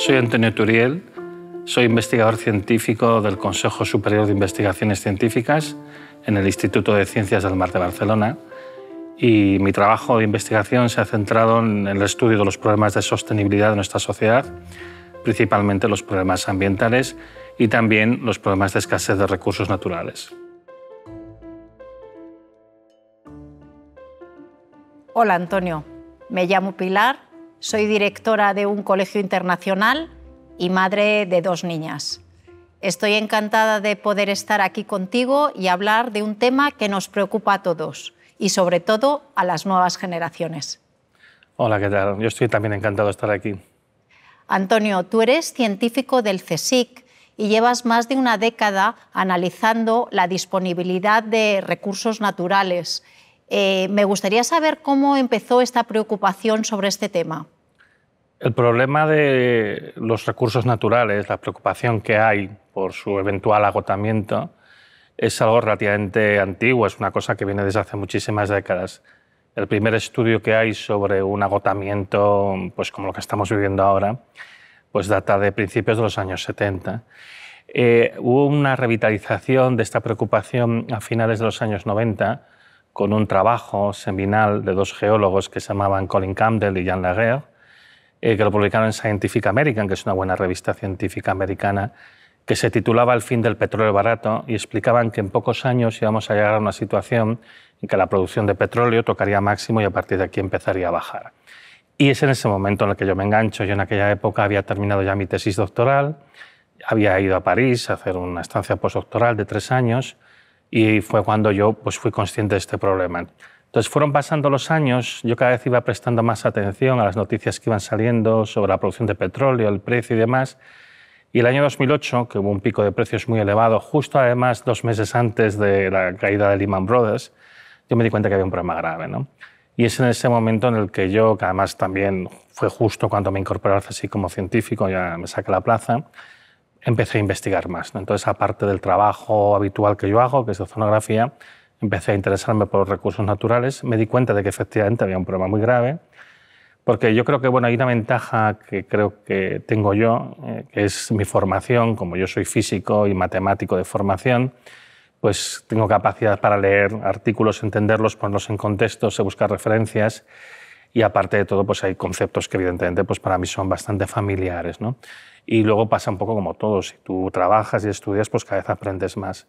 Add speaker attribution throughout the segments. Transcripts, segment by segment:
Speaker 1: Soy Antonio Turiel, soy investigador científico del Consejo Superior de Investigaciones Científicas en el Instituto de Ciencias del Mar de Barcelona y mi trabajo de investigación se ha centrado en el estudio de los problemas de sostenibilidad de nuestra sociedad, principalmente los problemas ambientales y también los problemas de escasez de recursos naturales.
Speaker 2: Hola Antonio, me llamo Pilar soy directora de un colegio internacional y madre de dos niñas. Estoy encantada de poder estar aquí contigo y hablar de un tema que nos preocupa a todos y sobre todo a las nuevas generaciones.
Speaker 1: Hola, ¿qué tal? Yo estoy también encantado de estar aquí.
Speaker 2: Antonio, tú eres científico del CSIC y llevas más de una década analizando la disponibilidad de recursos naturales eh, me gustaría saber cómo empezó esta preocupación sobre este tema.
Speaker 1: El problema de los recursos naturales, la preocupación que hay por su eventual agotamiento, es algo relativamente antiguo, es una cosa que viene desde hace muchísimas décadas. El primer estudio que hay sobre un agotamiento, pues como lo que estamos viviendo ahora, pues data de principios de los años 70. Eh, hubo una revitalización de esta preocupación a finales de los años 90 con un trabajo seminal de dos geólogos que se llamaban Colin Campbell y Jean Laguerre, eh, que lo publicaron en Scientific American, que es una buena revista científica americana, que se titulaba El fin del petróleo barato y explicaban que en pocos años íbamos a llegar a una situación en que la producción de petróleo tocaría máximo y a partir de aquí empezaría a bajar. Y es en ese momento en el que yo me engancho. Yo en aquella época había terminado ya mi tesis doctoral, había ido a París a hacer una estancia postdoctoral de tres años y fue cuando yo pues, fui consciente de este problema. Entonces fueron pasando los años, yo cada vez iba prestando más atención a las noticias que iban saliendo sobre la producción de petróleo, el precio y demás. Y el año 2008, que hubo un pico de precios muy elevado, justo además dos meses antes de la caída de Lehman Brothers, yo me di cuenta que había un problema grave. ¿no? Y es en ese momento en el que yo, que además también fue justo cuando me incorporé así como científico, ya me saqué la plaza, empecé a investigar más. Entonces, aparte del trabajo habitual que yo hago, que es de zonografía, empecé a interesarme por los recursos naturales. Me di cuenta de que efectivamente había un problema muy grave, porque yo creo que bueno, hay una ventaja que creo que tengo yo, eh, que es mi formación, como yo soy físico y matemático de formación, pues tengo capacidad para leer artículos, entenderlos, ponerlos en contextos, buscar referencias. Y aparte de todo, pues hay conceptos que evidentemente pues para mí son bastante familiares. ¿no? Y luego pasa un poco como todo, si tú trabajas y estudias, pues cada vez aprendes más.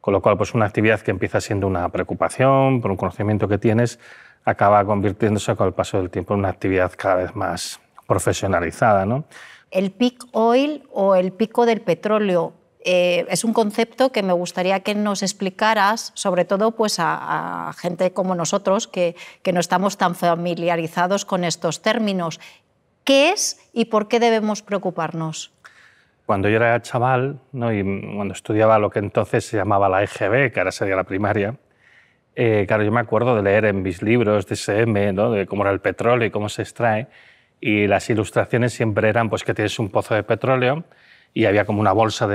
Speaker 1: Con lo cual, pues una actividad que empieza siendo una preocupación por un conocimiento que tienes, acaba convirtiéndose con el paso del tiempo en una actividad cada vez más profesionalizada. ¿no?
Speaker 2: El peak oil o el pico del petróleo eh, es un concepto que me gustaría que nos explicaras, sobre todo pues, a, gente como nosotros que, no estamos tan familiarizados con estos términos. ¿Qué es y por qué debemos preocuparnos?
Speaker 1: Cuando yo era chaval y cuando estudiaba lo que entonces se llamaba la EGB, que ahora sería la primaria, eh, claro, yo me acuerdo de leer en mis libros de SM, de cómo era el petróleo y cómo se extrae, y las ilustraciones siempre eran pues, que tienes un pozo de petróleo, y había como una bolsa mm.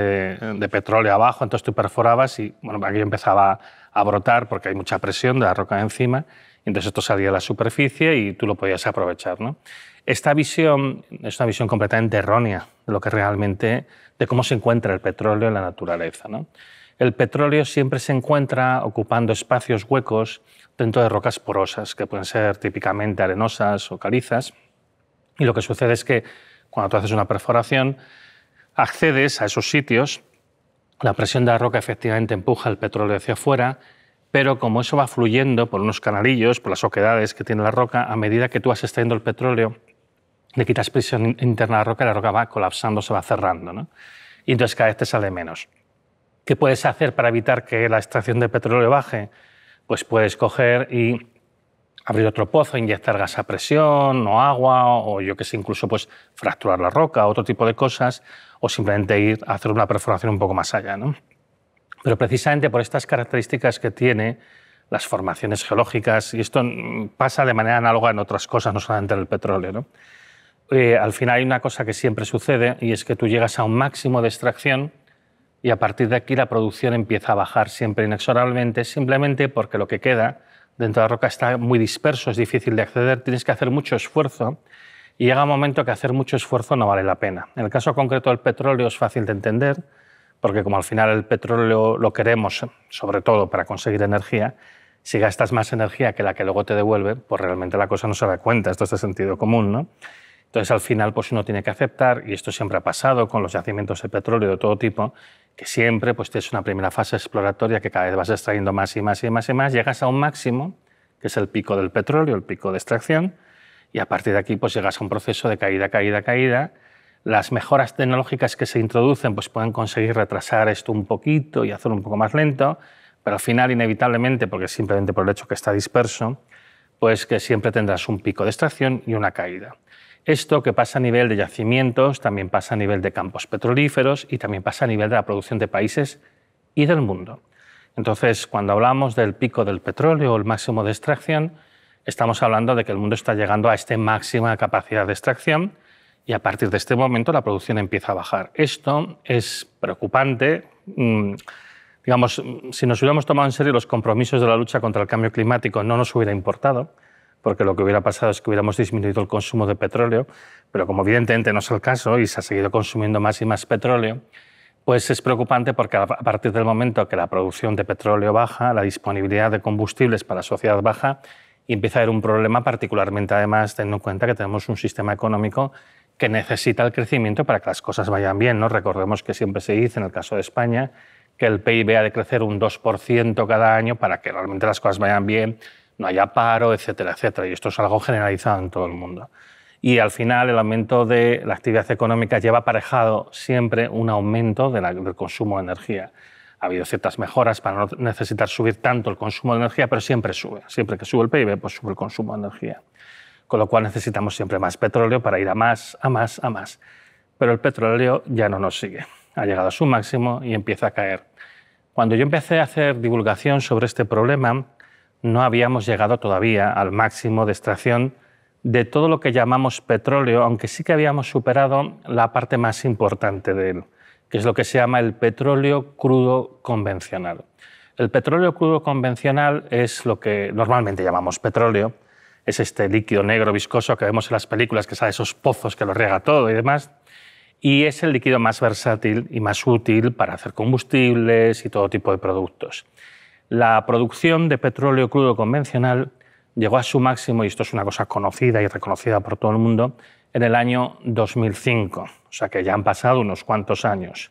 Speaker 1: de, petróleo abajo, entonces tú perforabas y bueno, aquello empezaba a brotar porque hay mucha presión de la roca encima, y entonces esto salía a la superficie y tú lo podías aprovechar. ¿no? Esta visión es una visión completamente errónea de lo que realmente, de cómo se encuentra el petróleo en la naturaleza. ¿no? El petróleo siempre se encuentra ocupando espacios huecos dentro de rocas porosas, que pueden ser típicamente arenosas o calizas. Y lo que sucede es que cuando tú haces una perforación, accedes a esos sitios, la presión de la roca efectivamente empuja el petróleo hacia afuera, pero como eso va fluyendo por unos canalillos, por las oquedades que tiene la roca, a medida que tú vas extrayendo el petróleo, le quitas presión interna a la roca y la roca va colapsando, se va cerrando. ¿no? Y entonces cada vez te sale menos. ¿Qué puedes hacer para evitar que la extracción de petróleo baje? Pues puedes coger y abrir otro pozo, inyectar gas a presión o agua, o yo qué sé, incluso pues fracturar la roca, otro tipo de cosas, o simplemente ir a hacer una perforación un poco más allá. Pero precisamente por estas características que tiene las formaciones geológicas, y esto mm, pasa de manera análoga en otras cosas, no solamente en el petróleo, ¿no? Eh, al final hay una cosa que siempre sucede y es que tú llegas a un máximo de extracción y a partir de aquí la producción empieza a bajar siempre inexorablemente, simplemente porque lo que queda dentro de la roca está muy disperso, es difícil de acceder, tienes que hacer mucho esfuerzo y llega un momento que hacer mucho esfuerzo no vale la pena. En el caso concreto del petróleo es fácil de entender, porque como al final el petróleo lo queremos, sobre todo para conseguir energía, si gastas más energía que la que luego te devuelve, pues realmente la cosa no se da cuenta, esto es de sentido común, ¿no? Entonces, al final, pues uno tiene que aceptar, y esto siempre ha pasado con los yacimientos de petróleo de todo tipo, que siempre pues tienes una primera fase exploratoria que cada vez vas extrayendo más y más y más y más, llegas a un máximo, que es el pico del petróleo, el pico de extracción, y a partir de aquí pues llegas a un proceso de caída, caída, caída. Las mejoras tecnológicas que se introducen pues pueden conseguir retrasar esto un poquito y hacerlo un poco más lento, pero al final inevitablemente, porque simplemente por el hecho que está disperso, pues que siempre tendrás un pico de extracción y una caída. Esto que pasa a nivel de yacimientos, también pasa a nivel de campos petrolíferos y también pasa a nivel de la producción de países y del mundo. Entonces, cuando hablamos del pico del petróleo o el máximo de extracción, estamos hablando de que el mundo está llegando a esta máxima capacidad de extracción y a partir de este momento la producción empieza a bajar. Esto es preocupante. Mm, digamos, si nos hubiéramos tomado en serio los compromisos de la lucha contra el cambio climático, no nos hubiera importado porque lo que hubiera pasado es que hubiéramos disminuido el consumo de petróleo, pero como evidentemente no es el caso y se ha seguido consumiendo más y más petróleo, pues es preocupante porque a partir del momento que la producción de petróleo baja, la disponibilidad de combustibles para la sociedad baja empieza a haber un problema, particularmente además teniendo en cuenta que tenemos un sistema económico que necesita el crecimiento para que las cosas vayan bien. ¿no? Recordemos que siempre se dice, en el caso de España, que el PIB ha de crecer un 2% cada año para que realmente las cosas vayan bien, no haya paro, etcétera, etcétera. Y esto es algo generalizado en todo el mundo. Y al final el aumento de la actividad económica lleva aparejado siempre un aumento del consumo de energía. Ha habido ciertas mejoras para no necesitar subir tanto el consumo de energía, pero siempre sube. Siempre que sube el PIB, pues sube el consumo de energía. Con lo cual necesitamos siempre más petróleo para ir a más, a más, a más. Pero el petróleo ya no nos sigue. Ha llegado a su máximo y empieza a caer. Cuando yo empecé a hacer divulgación sobre este problema, no habíamos llegado todavía al máximo de extracción de todo lo que llamamos petróleo, aunque sí que habíamos superado la parte más importante de él, que es lo que se llama el petróleo crudo convencional. El petróleo crudo convencional es lo que normalmente llamamos petróleo, es este líquido negro viscoso que vemos en las películas, que sale esos pozos que lo riega todo y demás, y es el líquido más versátil y más útil para hacer combustibles y todo tipo de productos la producción de petróleo crudo convencional llegó a su máximo, y esto es una cosa conocida y reconocida por todo el mundo, en el año 2005, o sea que ya han pasado unos cuantos años.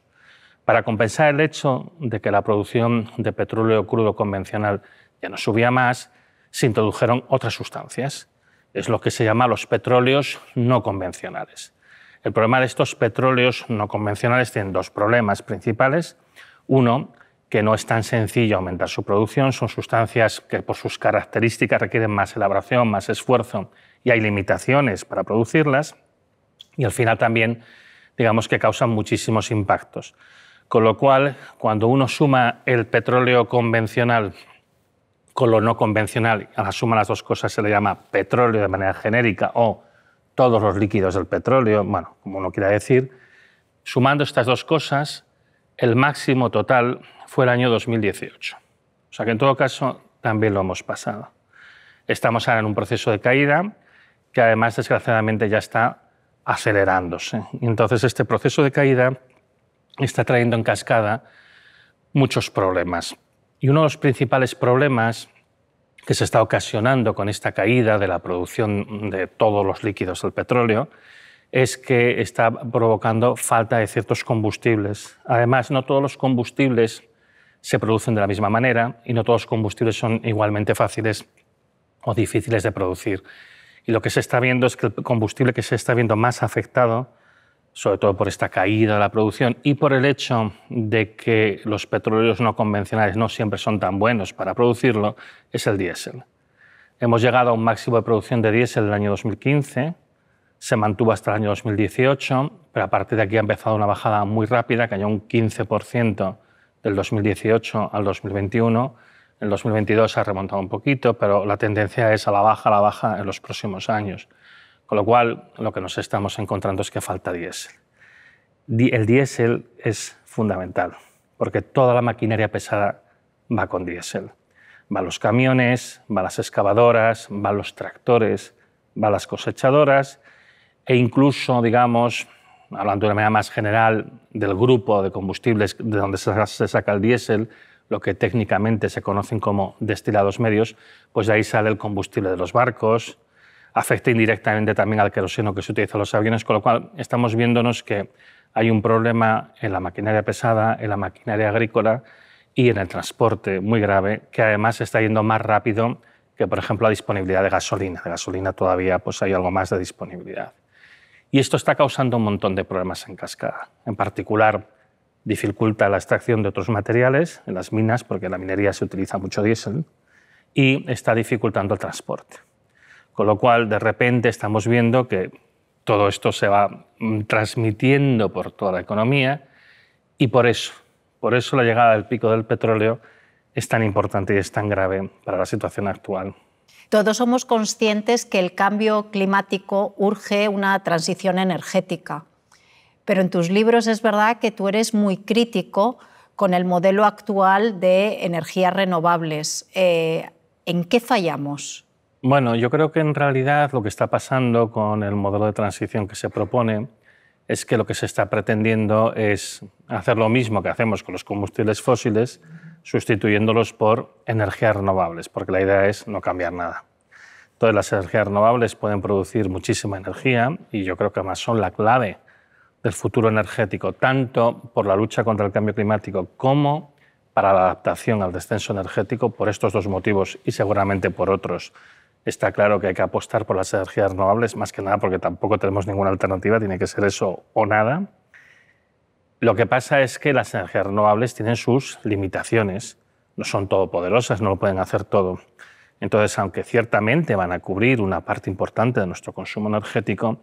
Speaker 1: Para compensar el hecho de que la producción de petróleo crudo convencional ya no subía más, se introdujeron otras sustancias. Es lo que se llama los petróleos no convencionales. El problema de estos petróleos no convencionales tiene dos problemas principales. Uno que no es tan sencillo aumentar su producción, son sustancias que por sus características requieren más elaboración, más esfuerzo y hay limitaciones para producirlas y al final también digamos que causan muchísimos impactos. Con lo cual, cuando uno suma el petróleo convencional con lo no convencional, a la suma de las dos cosas se le llama petróleo de manera genérica o todos los líquidos del petróleo, bueno, como uno quiera decir, sumando estas dos cosas, el máximo total fue el año 2018. O sea que en todo caso también lo hemos pasado. Estamos ahora en un proceso de caída que además desgraciadamente ya está acelerándose. Entonces este proceso de caída está trayendo en cascada muchos problemas. Y uno de los principales problemas que se está ocasionando con esta caída de la producción de todos los líquidos del petróleo es que está provocando falta de ciertos combustibles. Además, no todos los combustibles se producen de la misma manera y no todos los combustibles son igualmente fáciles o difíciles de producir. Y lo que se está viendo es que el combustible que se está viendo más afectado, sobre todo por esta caída de la producción y por el hecho de que los petróleos no convencionales no siempre son tan buenos para producirlo, es el diésel. Hemos llegado a un máximo de producción de diésel del año 2015 se mantuvo hasta el año 2018, pero a partir de aquí ha empezado una bajada muy rápida, cayó un 15% del 2018 al 2021. En el 2022 se ha remontado un poquito, pero la tendencia es a la baja, a la baja en los próximos años. Con lo cual, lo que nos estamos encontrando es que falta diésel. El diésel es fundamental, porque toda la maquinaria pesada va con diésel. Van los camiones, van las excavadoras, van los tractores, van las cosechadoras e incluso, digamos, hablando de una manera más general, del grupo de combustibles de donde se saca el diésel, lo que técnicamente se conocen como destilados medios, pues de ahí sale el combustible de los barcos, afecta indirectamente también al queroseno que se utiliza en los aviones, con lo cual estamos viéndonos que hay un problema en la maquinaria pesada, en la maquinaria agrícola y en el transporte muy grave, que además está yendo más rápido que, por ejemplo, la disponibilidad de gasolina. De gasolina todavía pues, hay algo más de disponibilidad. Y esto está causando un montón de problemas en cascada. En particular, dificulta la extracción de otros materiales en las minas, porque en la minería se utiliza mucho diésel, y está dificultando el transporte. Con lo cual, de repente, estamos viendo que todo esto se va mm, transmitiendo por toda la economía y por eso, por eso la llegada del pico del petróleo es tan importante y es tan grave para la situación actual
Speaker 2: todos somos conscientes que el cambio climático urge una transición energética, pero en tus libros es verdad que tú eres muy crítico con el modelo actual de energías renovables. Eh, ¿En qué fallamos?
Speaker 1: Bueno, yo creo que en realidad lo que está pasando con el modelo de transición que se propone es que lo que se está pretendiendo es hacer lo mismo que hacemos con los combustibles fósiles, sustituyéndolos por energías renovables, porque la idea es no cambiar nada. Todas las energías renovables pueden producir muchísima energía y yo creo que además son la clave del futuro energético, tanto por la lucha contra el cambio climático como para la adaptación al descenso energético, por estos dos motivos y seguramente por otros. Está claro que hay que apostar por las energías renovables, más que nada porque tampoco tenemos ninguna alternativa, tiene que ser eso o nada. Lo que pasa es que las energías renovables tienen sus limitaciones, no son todopoderosas, no lo pueden hacer todo. Entonces, aunque ciertamente van a cubrir una parte importante de nuestro consumo energético,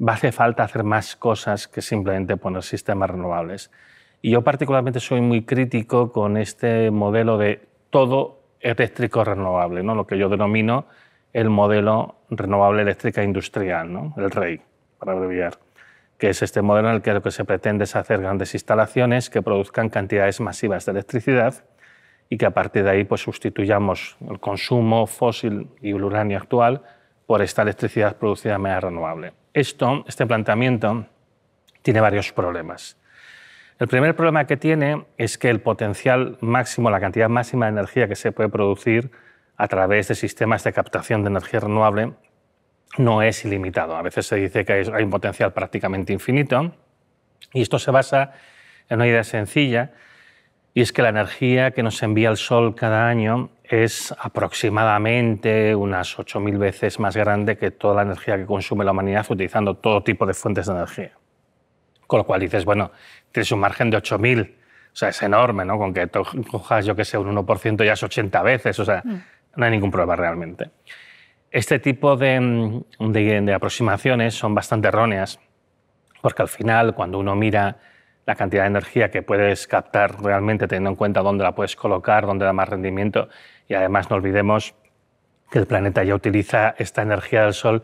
Speaker 1: va a hacer falta hacer más cosas que simplemente poner sistemas renovables. Y yo particularmente soy muy crítico con este modelo de todo eléctrico renovable, ¿no? lo que yo denomino el modelo renovable eléctrica industrial, ¿no? el REI, para abreviar que es este modelo en el que lo que se pretende es hacer grandes instalaciones que produzcan cantidades masivas de electricidad y que a partir de ahí pues, sustituyamos el consumo fósil y el uranio actual por esta electricidad producida de manera renovable. Esto, este planteamiento tiene varios problemas. El primer problema que tiene es que el potencial máximo, la cantidad máxima de energía que se puede producir a través de sistemas de captación de energía renovable no es ilimitado. A veces se dice que hay un potencial prácticamente infinito y esto se basa en una idea sencilla y es que la energía que nos envía el Sol cada año es aproximadamente unas 8.000 veces más grande que toda la energía que consume la humanidad utilizando todo tipo de fuentes de energía. Con lo cual dices, bueno, tienes un margen de 8.000, o sea, es enorme, ¿no? Con que cojas, yo que sé, un 1% ya es 80 veces, o sea, mm. no hay ningún problema realmente. Este tipo mm, de, aproximaciones son bastante erróneas, porque al final, cuando uno mira la cantidad de energía que puedes captar realmente, teniendo en cuenta dónde la puedes colocar, dónde da más rendimiento, y además no olvidemos que el planeta ya utiliza esta energía del Sol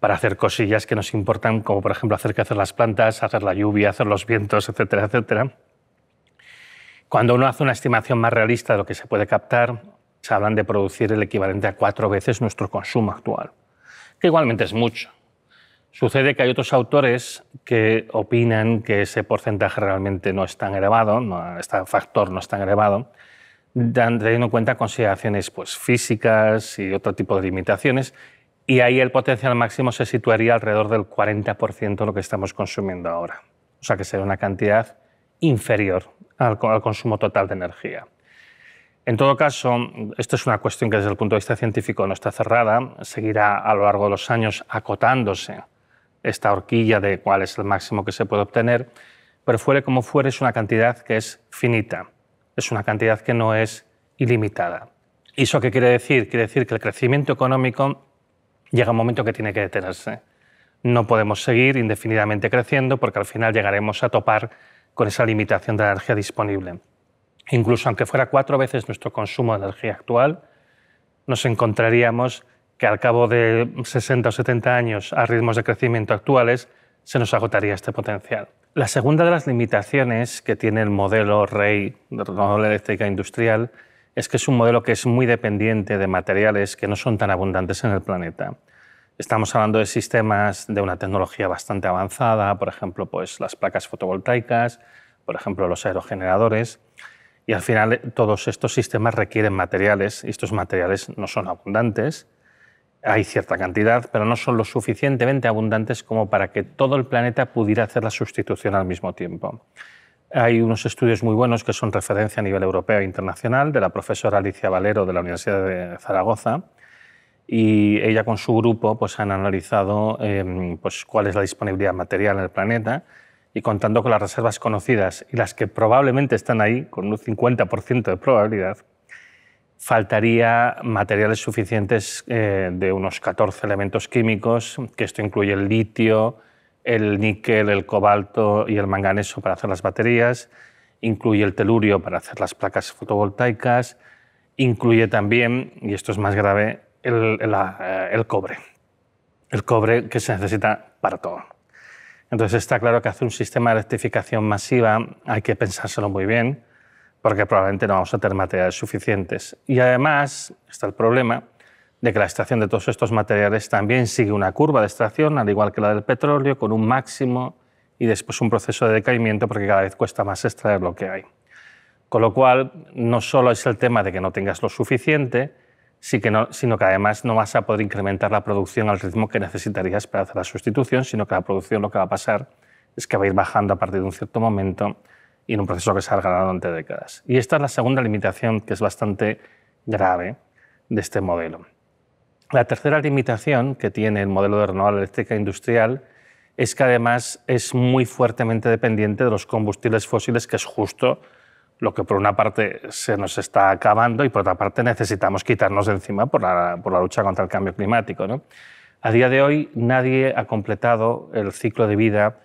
Speaker 1: para hacer cosillas que nos importan, como por ejemplo hacer que crecer las plantas, hacer la lluvia, hacer los vientos, etcétera, etcétera. Cuando uno hace una estimación más realista de lo que se puede captar, se hablan de producir el equivalente a cuatro veces nuestro consumo actual, que igualmente es mucho. Sucede que hay otros autores que opinan que ese porcentaje realmente no es tan elevado, no, este factor no es tan elevado, teniendo en cuenta consideraciones pues, físicas y otro tipo de limitaciones, y ahí el potencial máximo se situaría alrededor del 40% de lo que estamos consumiendo ahora. O sea que sería una cantidad inferior al consumo total de energía. En todo caso, esto es una cuestión que desde el punto de vista científico no está cerrada, seguirá a lo largo de los años acotándose esta horquilla de cuál es el máximo que se puede obtener, pero fuere como fuere es una cantidad que es finita, es una cantidad que no es ilimitada. ¿Y eso qué quiere decir? Quiere decir que el crecimiento económico llega un momento que tiene que detenerse. No podemos seguir indefinidamente creciendo porque al final llegaremos a topar con esa limitación de la energía disponible. Incluso aunque fuera cuatro veces nuestro consumo de energía actual, nos encontraríamos que al cabo de 60 o 70 años a ritmos de crecimiento actuales se nos agotaría este potencial. La segunda de las limitaciones que tiene el modelo rey de renovable eléctrica industrial es que es un modelo que es muy dependiente de materiales que no son tan abundantes en el planeta. Estamos hablando de sistemas de una tecnología bastante avanzada, por ejemplo, pues las placas fotovoltaicas, por ejemplo, los aerogeneradores, y al final eh, todos estos sistemas requieren materiales y estos materiales no son abundantes. Hay cierta cantidad, pero no son lo suficientemente abundantes como para que todo el planeta pudiera hacer la sustitución al mismo tiempo. Hay unos estudios muy buenos que son referencia a nivel europeo e internacional de la profesora Alicia Valero de la Universidad de Zaragoza, y ella con su grupo pues, han analizado em, pues, cuál es la disponibilidad material en el planeta y contando con las reservas conocidas y las que probablemente están ahí, con un 50% de probabilidad, faltaría materiales suficientes eh, de unos 14 elementos químicos, que esto incluye el litio, el níquel, el cobalto y el manganeso para hacer las baterías, incluye el telurio para hacer las placas fotovoltaicas, incluye también, y esto es más grave, el eh, cobre. El cobre que se necesita para todo. Entonces está claro que hacer un sistema de electrificación masiva hay que pensárselo muy bien, porque probablemente no vamos a tener materiales suficientes. Y además está el problema de que la extracción de todos estos materiales también sigue una curva de extracción, al igual que la del petróleo, con un máximo y después un proceso de decaimiento porque cada vez cuesta más extraer lo que hay. Con lo cual, no solo es el tema de que no tengas lo suficiente, sino que además no vas a poder incrementar la producción al ritmo que necesitarías para hacer la sustitución, sino que la producción lo que va a pasar es que va a ir bajando a partir de un cierto momento y en un proceso que se ha ganado durante décadas. Y esta es la segunda limitación que es bastante grave de este modelo. La tercera limitación que tiene el modelo de renovable eléctrica industrial es que además es muy fuertemente dependiente de los combustibles fósiles, que es justo lo que por una parte se nos está acabando y por otra parte necesitamos quitarnos de encima por la, lucha contra el cambio climático. A día de hoy nadie ha completado el ciclo de vida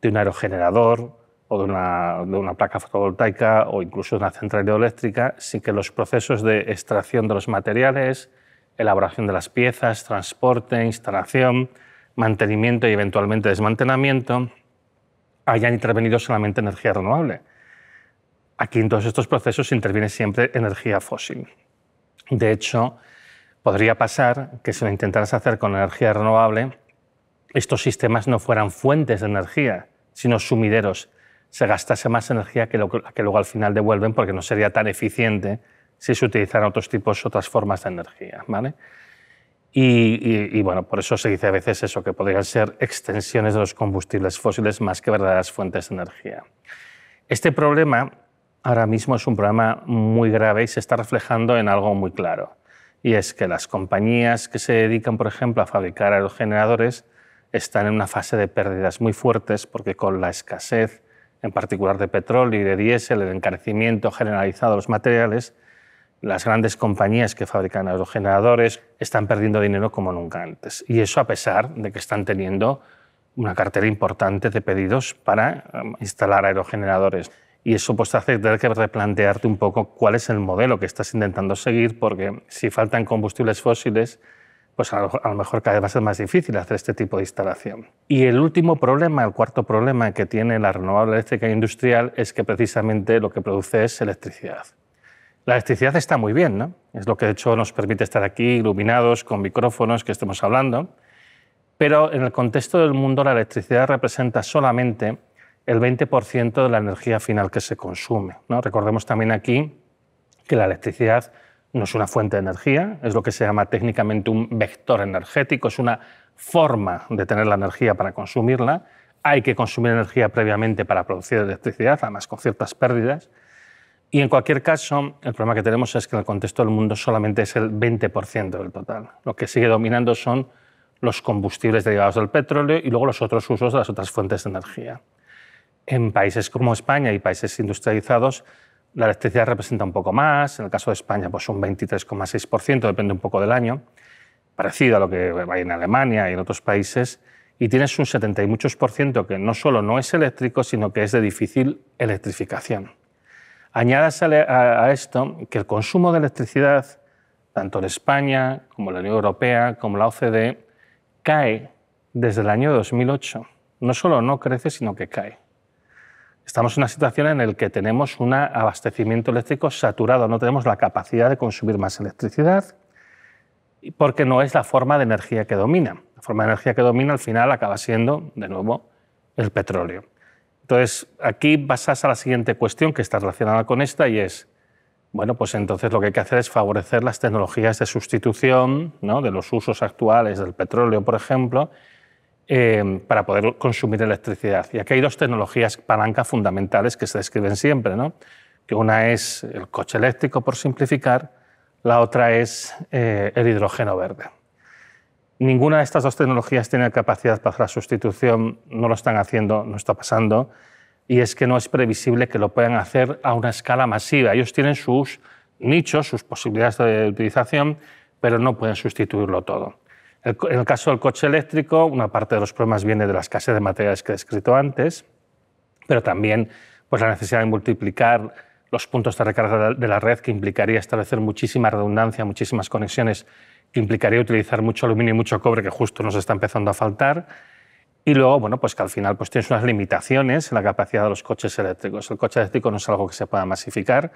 Speaker 1: de un aerogenerador o de una, placa fotovoltaica o incluso de una central hidroeléctrica sin que los procesos de extracción de los materiales, elaboración de las piezas, transporte, instalación, mantenimiento y eventualmente desmantelamiento hayan intervenido solamente energía renovable. Aquí en todos estos procesos interviene siempre energía fósil. De hecho, podría pasar que si lo intentaras hacer con energía renovable, estos sistemas no fueran fuentes de energía, sino sumideros. Se gastase más energía que, luego al final devuelven porque no sería tan eficiente si se utilizaran otros tipos, otras formas de energía. ¿vale? Y, y, bueno, por eso se dice a veces eso, que podrían ser extensiones de los combustibles fósiles más que verdaderas fuentes de energía. Este problema ahora mismo es un problema muy grave y se está reflejando en algo muy claro. Y es que las compañías que se dedican, por ejemplo, a fabricar aerogeneradores están en una fase de pérdidas muy fuertes porque con la escasez, en particular de petróleo y de diésel, el encarecimiento generalizado de los materiales, las grandes compañías que fabrican aerogeneradores están perdiendo dinero como nunca antes. Y eso a pesar de que están teniendo una cartera importante de pedidos para eh, instalar aerogeneradores y eso pues te hace tener que replantearte un poco cuál es el modelo que estás intentando seguir, porque si faltan combustibles fósiles, pues a lo, mejor cada vez va a ser más difícil hacer este tipo de instalación. Y el último problema, el cuarto problema que tiene la renovable eléctrica industrial es que precisamente lo que produce es electricidad. La electricidad está muy bien, ¿no? Es lo que de hecho nos permite estar aquí iluminados con micrófonos que estemos hablando, pero en el contexto del mundo la electricidad representa solamente el 20% de la energía final que se consume. Recordemos también aquí que la electricidad no es una fuente de energía, es lo que se llama técnicamente un vector energético, es una forma de tener la energía para consumirla. Hay que consumir energía previamente para producir electricidad, además con ciertas pérdidas. Y en cualquier caso, el problema que tenemos es que en el contexto del mundo solamente es el 20% del total. Lo que sigue dominando son los combustibles derivados del petróleo y luego los otros usos de las otras fuentes de energía. En países como España y países industrializados, la electricidad representa un poco más, en el caso de España pues un 23,6%, depende un poco del año, parecido a lo que hay en Alemania y en otros países, y tienes un 70 y muchos por ciento que no solo no es eléctrico, sino que es de difícil electrificación. Añadas a esto que el consumo de electricidad, tanto en España como en la Unión Europea, como la OCDE, cae desde el año 2008. No solo no crece, sino que cae. Estamos en una situación en la que tenemos un abastecimiento eléctrico saturado, no tenemos la capacidad de consumir más electricidad porque no es la forma de energía que domina. La forma de energía que domina al final acaba siendo, de nuevo, el petróleo. Entonces, aquí pasas a la siguiente cuestión que está relacionada con esta y es, bueno, pues entonces lo que hay que hacer es favorecer las tecnologías de sustitución, de los usos actuales del petróleo, por ejemplo, Em, para poder consumir electricidad. Y aquí hay dos tecnologías palanca fundamentales que se describen siempre, que una es el coche eléctrico, por simplificar, la otra es eh, el hidrógeno verde. Ninguna de estas dos tecnologías tiene capacidad para la sustitución, no lo están haciendo, no está pasando, y es que no es previsible que lo puedan hacer a una escala masiva. Ellos tienen sus nichos, sus posibilidades de utilización, pero no pueden sustituirlo todo en el caso del coche eléctrico, una parte de los problemas viene de la escasez de materiales que he descrito antes, pero también pues, la necesidad de multiplicar los puntos de recarga de la red, que implicaría establecer muchísima redundancia, muchísimas conexiones, que implicaría utilizar mucho aluminio y mucho cobre, que justo nos está empezando a faltar. Y luego, bueno, pues que al final pues tienes unas limitaciones en la capacidad de los coches eléctricos. El coche eléctrico no es algo que se pueda masificar,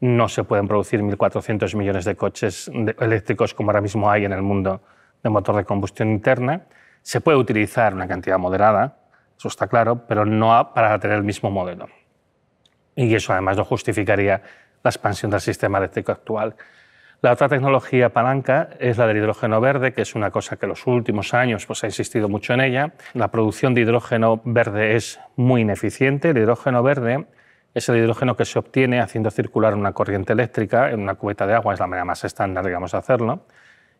Speaker 1: no se pueden producir 1.400 millones de coches eléctricos como ahora mismo hay en el mundo de motor de combustión interna. Se puede utilizar una cantidad moderada, eso está claro, pero no para tener el mismo modelo. Y eso además no justificaría la expansión del sistema eléctrico actual. La otra tecnología palanca es la del hidrógeno verde, que es una cosa que en los últimos años pues, ha insistido mucho en ella. La producción de hidrógeno verde es muy ineficiente. El hidrógeno verde es el hidrógeno que se obtiene haciendo circular una corriente eléctrica en una cubeta de agua, es la manera más estándar digamos, de hacerlo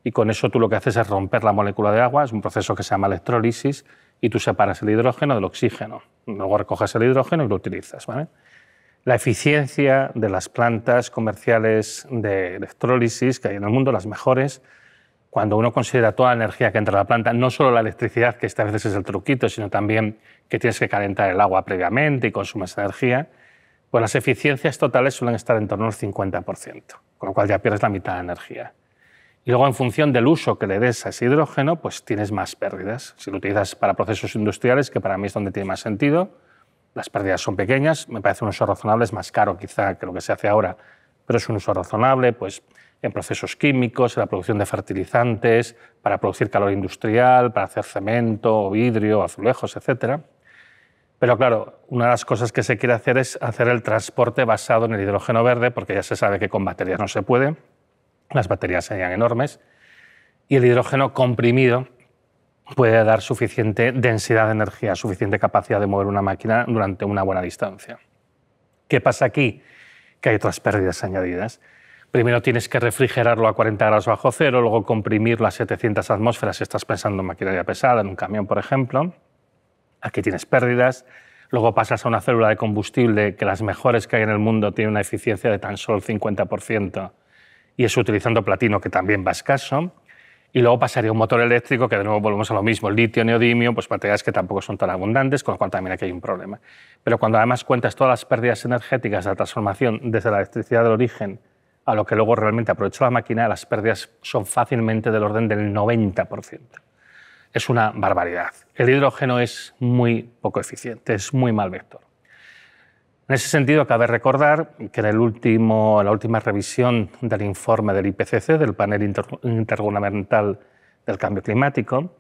Speaker 1: y con eso tú lo que haces es romper la molécula de agua, es un proceso que se llama electrólisis, y tú separas el hidrógeno del oxígeno. Luego recoges el hidrógeno y lo utilizas. ¿vale? La eficiencia de las plantas comerciales de electrólisis que hay en el mundo, las mejores, cuando uno considera toda la energía que entra a la planta, no solo la electricidad, que esta vez veces es el truquito, sino también que tienes que calentar el agua previamente y consumes energía, pues las eficiencias totales suelen estar en torno al 50%, con lo cual ya pierdes la mitad de energía. Y luego, en función del uso que le des a ese hidrógeno, pues tienes más pérdidas. Si lo utilizas para procesos industriales, que para mí es donde tiene más sentido, las pérdidas son pequeñas, me parece un uso razonable, es más caro quizá que lo que se hace ahora, pero es un uso razonable, pues en procesos químicos, en la producción de fertilizantes, para producir calor industrial, para hacer cemento, vidrio, azulejos, etc. Pero claro, una de las cosas que se quiere hacer es hacer el transporte basado en el hidrógeno verde, porque ya se sabe que con baterías no se puede las baterías serían enormes, y el hidrógeno comprimido puede dar suficiente densidad de energía, suficiente capacidad de mover una máquina durante una buena distancia. ¿Qué pasa aquí? Que hay otras pérdidas añadidas. Primero tienes que refrigerarlo a 40 grados bajo cero, luego comprimirlo a 700 atmósferas si estás pensando en maquinaria pesada, en un camión, por ejemplo. Aquí tienes pérdidas. Luego pasas a una célula de combustible que las mejores que hay en el mundo tiene una eficiencia de tan solo el 50% y es utilizando platino, que también va escaso. Y luego pasaría un motor eléctrico, que de nuevo volvemos a lo mismo, litio, neodimio, pues baterías que tampoco son tan abundantes, con lo cual también aquí hay un problema. Pero cuando además cuentas todas las pérdidas energéticas de la transformación desde la electricidad del origen a lo que luego realmente aprovechó la máquina, las pérdidas son fácilmente del orden del 90%. Es una barbaridad. El hidrógeno es muy poco eficiente, es muy mal vector. En ese sentido, cabe recordar que en el último, la última revisión del informe del IPCC, del panel intergubernamental del cambio climático,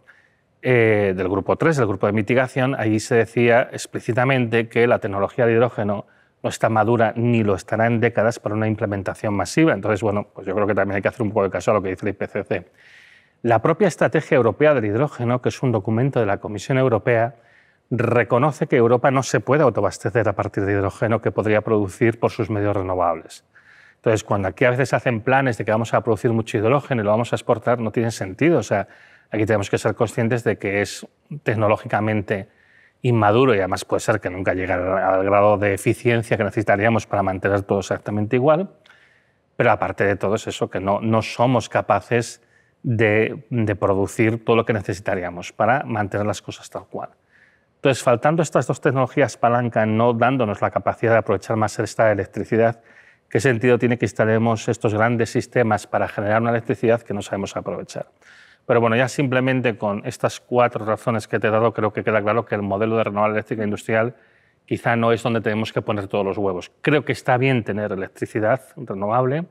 Speaker 1: eh, del grupo 3, del grupo de mitigación, ahí se decía explícitamente que la tecnología de hidrógeno no está madura ni lo estará en décadas para una implementación masiva. Entonces, bueno, pues yo creo que también hay que hacer un poco de caso a lo que dice el IPCC. La propia Estrategia Europea del Hidrógeno, que es un documento de la Comisión Europea, reconoce que Europa no se puede autoabastecer a partir de hidrógeno que podría producir por sus medios renovables. Entonces, cuando aquí a veces hacen planes de que vamos a producir mucho hidrógeno y lo vamos a exportar, no tiene sentido. O sea, aquí tenemos que ser conscientes de que es tecnológicamente inmaduro y además puede ser que nunca llegue al grado de eficiencia que necesitaríamos para mantener todo exactamente igual. Pero aparte de todo es eso, que no, no somos capaces de producir todo lo que necesitaríamos para mantener las cosas tal cual. Entonces, faltando estas dos tecnologías palanca, no dándonos la capacidad de aprovechar más esta electricidad, ¿qué sentido tiene que instalemos estos grandes sistemas para generar una electricidad que no sabemos aprovechar? Pero bueno, ya simplemente con estas cuatro razones que te he dado, creo que queda claro que el modelo de renovable eléctrica industrial quizá no es donde tenemos que poner todos los huevos. Creo que está bien tener electricidad renovable,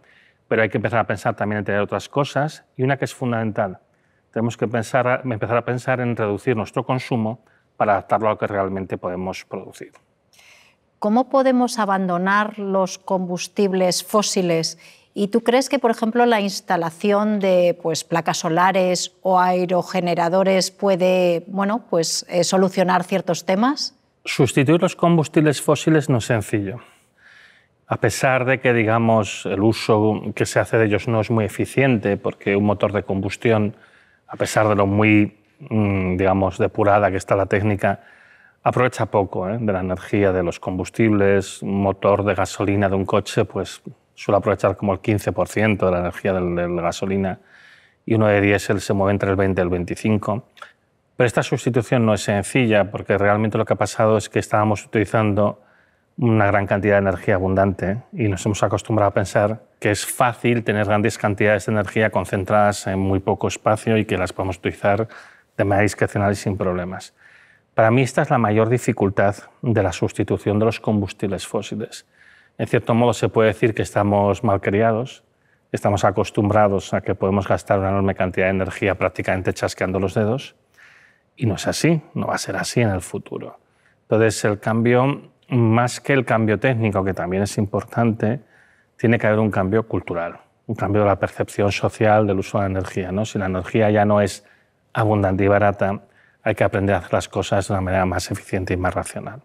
Speaker 1: pero hay que empezar a pensar también en tener otras cosas. Y una que es fundamental, tenemos que empezar a pensar en reducir nuestro consumo para adaptarlo a lo que realmente podemos producir.
Speaker 2: ¿Cómo podemos abandonar los combustibles fósiles? ¿Y tú crees que, por ejemplo, la instalación de pues, placas solares o aerogeneradores puede bueno, pues, eh, solucionar ciertos temas?
Speaker 1: Sustituir los combustibles fósiles no es sencillo. A pesar de que, digamos, el uso que se hace de ellos no es muy eficiente, porque un motor de combustión, a pesar de lo muy Mm, digamos, depurada que está la técnica, aprovecha poco ¿eh? de la energía, de los combustibles. Un motor de gasolina de un coche pues, suele aprovechar como el 15% de la energía de la gasolina y uno de diésel se mueve entre el 20 y el 25%. Pero esta sustitución no es sencilla porque realmente lo que ha pasado es que estábamos utilizando una gran cantidad de energía abundante ¿eh? y nos hemos acostumbrado a pensar que es fácil tener grandes cantidades de energía concentradas en muy poco espacio y que las podemos utilizar manera que y sin problemas. Para mí esta es la mayor dificultad de la sustitución de los combustibles fósiles. En cierto modo se puede decir que estamos mal criados, estamos acostumbrados a que podemos gastar una enorme cantidad de energía prácticamente chasqueando los dedos, y no es así, no va a ser así en el futuro. Entonces el cambio, más que el cambio técnico, que también es importante, tiene que haber un cambio cultural, un cambio de la percepción social del uso de la energía. ¿no? Si la energía ya no es abundante y barata, hay que aprender a hacer las cosas de una manera más eficiente y más racional.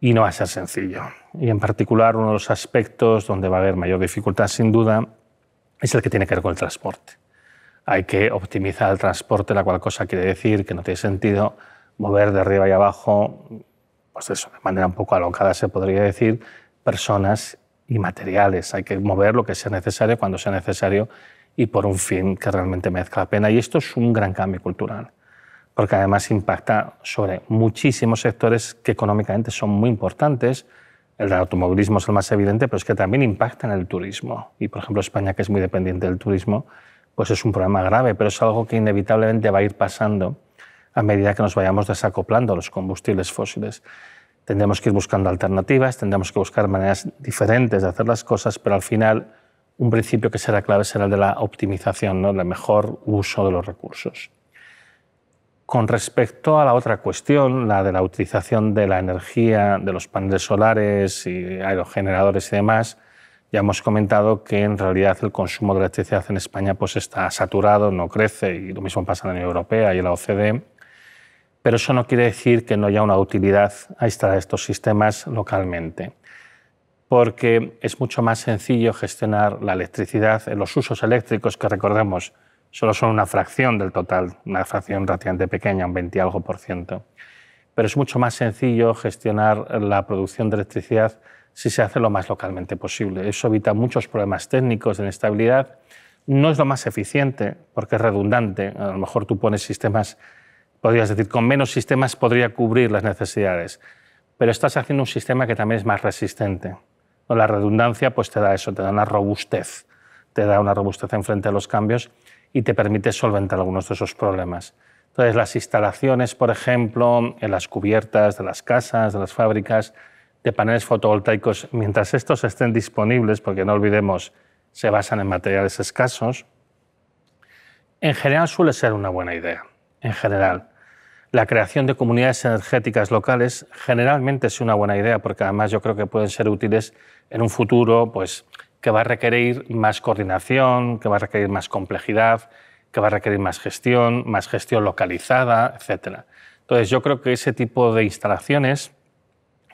Speaker 1: Y no va a ser sencillo. Y en particular, uno de los aspectos donde va a haber mayor dificultad, sin duda, es el que tiene que ver con el transporte. Hay que optimizar el transporte, la cual cosa quiere decir que no tiene sentido mover de arriba y abajo, pues eso, de manera un poco alocada se podría decir, personas y materiales. Hay que mover lo que sea necesario cuando sea necesario y por un fin que realmente merezca la pena. Y esto es un gran cambio cultural, porque además impacta sobre muchísimos sectores que económicamente son muy importantes. El del automovilismo es el más evidente, pero es que también impacta en el turismo. Y, por ejemplo, España, que es muy dependiente del turismo, pues es un problema grave, pero es algo que inevitablemente va a ir pasando a medida que nos vayamos desacoplando los combustibles fósiles. Tendremos que ir buscando alternativas, tendremos que buscar maneras diferentes de hacer las cosas, pero al final un principio que será clave será el de la optimización, ¿no? el mejor uso de los recursos. Con respecto a la otra cuestión, la de la utilización de la energía de los paneles solares y aerogeneradores y demás, ya hemos comentado que en realidad el consumo de electricidad en España pues está saturado, no crece, y lo mismo pasa en la Unión Europea y en la OCDE. Pero eso no quiere decir que no haya una utilidad a instalar estos sistemas localmente porque es mucho más sencillo gestionar la electricidad en eh, los usos eléctricos que recordemos solo son una fracción del total, una fracción relativamente pequeña, un 20 algo por ciento. Pero es mucho más sencillo gestionar la producción de electricidad si se hace lo más localmente posible. Eso evita muchos problemas técnicos de inestabilidad. No es lo más eficiente porque es redundante. A lo mejor tú pones sistemas, podrías decir, con menos sistemas podría cubrir las necesidades. Pero estás haciendo un sistema que también es más resistente la redundancia pues te da eso, te da una robustez, te da una robustez en frente a los cambios y te permite solventar algunos de esos problemas. Entonces, las instalaciones, por ejemplo, en las cubiertas de las casas, de las fábricas, de paneles fotovoltaicos, mientras estos estén disponibles, porque no olvidemos, se basan en materiales escasos, en general suele ser una buena idea. En general la creación de comunidades energéticas locales generalmente es una buena idea porque además yo creo que pueden ser útiles en un futuro pues, que va a requerir más coordinación, que va a requerir más complejidad, que va a requerir más gestión, más gestión localizada, etcétera. Entonces yo creo que ese tipo de instalaciones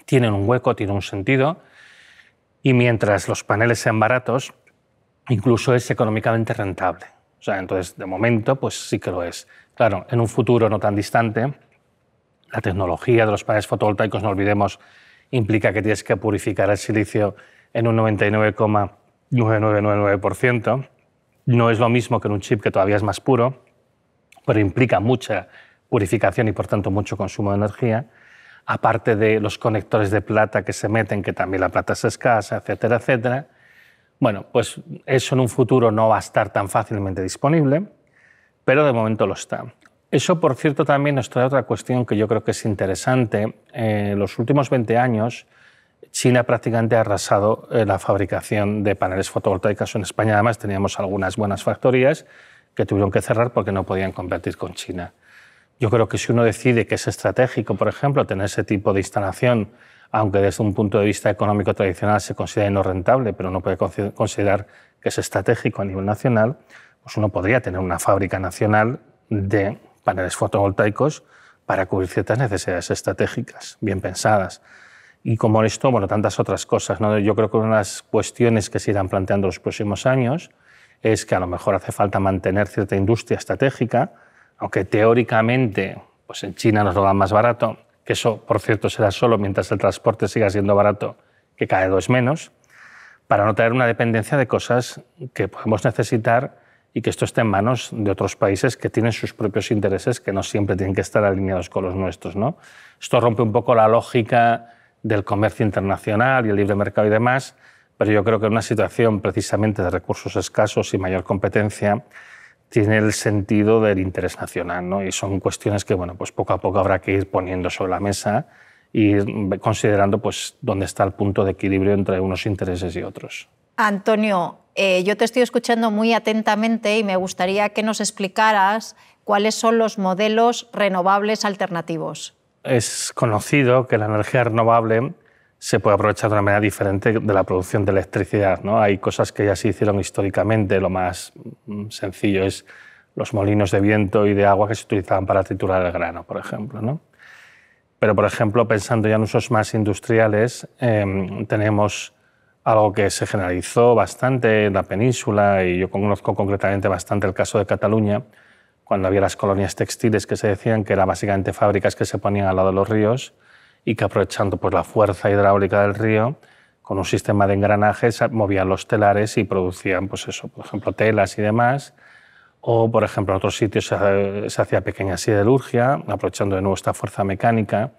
Speaker 1: tienen un hueco, tienen un sentido y mientras los paneles sean baratos, incluso es económicamente rentable. O sea, entonces de momento pues sí que lo es. Claro, en un futuro no tan distante, la tecnología de los paneles fotovoltaicos, no olvidemos, implica que tienes que purificar el silicio en un 99,9999%. No es lo mismo que en un chip que todavía es más puro, pero implica mucha purificación y por tanto mucho consumo de energía, aparte de los conectores de plata que se meten, que también la plata es escasa, etcétera, etcétera. Bueno, pues eso en un futuro no va a estar tan fácilmente disponible pero de momento lo está. Eso, por cierto, también nos trae otra cuestión que yo creo que es interesante. En los últimos 20 años, China prácticamente ha arrasado eh, la fabricación de paneles fotovoltaicos en España. Además, teníamos algunas buenas factorías que tuvieron que cerrar porque no podían competir con China. Yo creo que si uno decide que es estratégico, por ejemplo, tener ese tipo de instalación, aunque desde un punto de vista económico tradicional se considere no rentable, pero no puede considerar que es estratégico a nivel nacional, pues uno podría tener una fábrica nacional de paneles fotovoltaicos para cubrir ciertas necesidades estratégicas, bien pensadas. Y como esto, bueno, tantas otras cosas. Yo creo que una de las cuestiones que se irán planteando los próximos años es que a lo mejor hace falta mantener cierta industria estratégica, aunque teóricamente pues en China nos lo dan más barato, que eso, por cierto, será solo mientras el transporte siga siendo barato, que cada dos menos, para no tener una dependencia de cosas que podemos necesitar y que esto esté en manos de otros países que tienen sus propios intereses que no siempre tienen que estar alineados con los nuestros. ¿no? Esto rompe un poco la lógica del comercio internacional y el libre mercado y demás, pero yo creo que en una situación precisamente de recursos escasos y mayor competencia tiene el sentido del interés nacional. ¿no? Y son cuestiones que bueno, pues poco a poco habrá que ir poniendo sobre la mesa y considerando pues, dónde está el punto de equilibrio entre unos intereses y otros.
Speaker 2: Antonio, eh, yo te estoy escuchando muy atentamente y me gustaría que nos explicaras cuáles son los modelos renovables alternativos.
Speaker 1: Es conocido que la energía renovable se puede aprovechar de una manera diferente de la producción de electricidad. ¿no? Hay cosas que ya se hicieron históricamente, lo más mm, sencillo es los molinos de viento y de agua que se utilizaban para triturar el grano, por ejemplo. Pero, por ejemplo, pensando ya en usos más industriales, em, tenemos algo que se generalizó bastante en la península, y yo conozco concretamente bastante el caso de Cataluña, cuando había las colonias textiles que se decían que eran básicamente fábricas que se ponían al lado de los ríos y que aprovechando pues, la fuerza hidráulica del río, con un sistema de engranajes movían los telares y producían, pues eso, por ejemplo, telas y demás. O, por ejemplo, en otros sitios se, hacía pequeña siderurgia, aprovechando de nuevo esta fuerza mecánica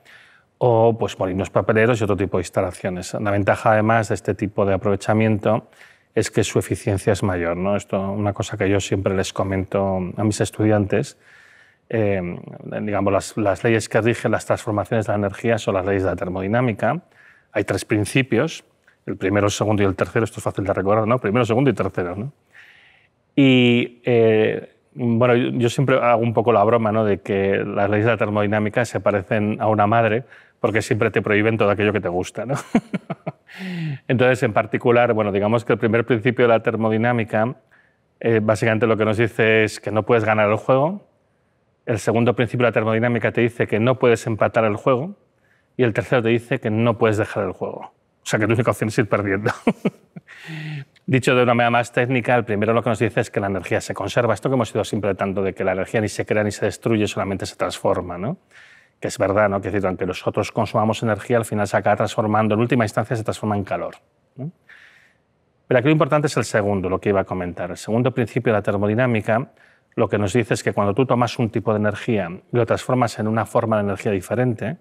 Speaker 1: o pues, molinos papeleros y otro tipo de instalaciones. La ventaja, además, de este tipo de aprovechamiento es que su eficiencia es mayor. ¿no? Esto una cosa que yo siempre les comento a mis estudiantes. Eh, digamos, las, leyes que rigen las transformaciones de la energía son las leyes de la termodinámica. Hay tres principios, el primero, el segundo y el tercero, esto es fácil de recordar, ¿no? Primero, segundo y tercero, ¿no? Y eh, bueno, yo siempre hago un poco la broma, ¿no? De que las leyes de la termodinámica se parecen a una madre porque siempre te prohíben todo aquello que te gusta. ¿no? Entonces, en particular, bueno, digamos que el primer principio de la termodinámica, eh, básicamente lo que nos dice es que no puedes ganar el juego. El segundo principio de la termodinámica te dice que no puedes empatar el juego. Y el tercero te dice que no puedes dejar el juego. O sea, que tu única opción es ir perdiendo. Dicho de una manera más técnica, el primero lo que nos dice es que la energía se conserva. Esto que hemos sido siempre tanto de que la energía ni se crea ni se destruye, solamente se transforma. ¿no? que es verdad, ¿no? que decir, aunque nosotros consumamos energía, al final se acaba transformando, en última instancia se transforma en calor. Pero aquí lo importante es el segundo, lo que iba a comentar. El segundo principio de la termodinámica lo que nos dice es que cuando tú tomas un tipo de energía y lo transformas en una forma de energía diferente,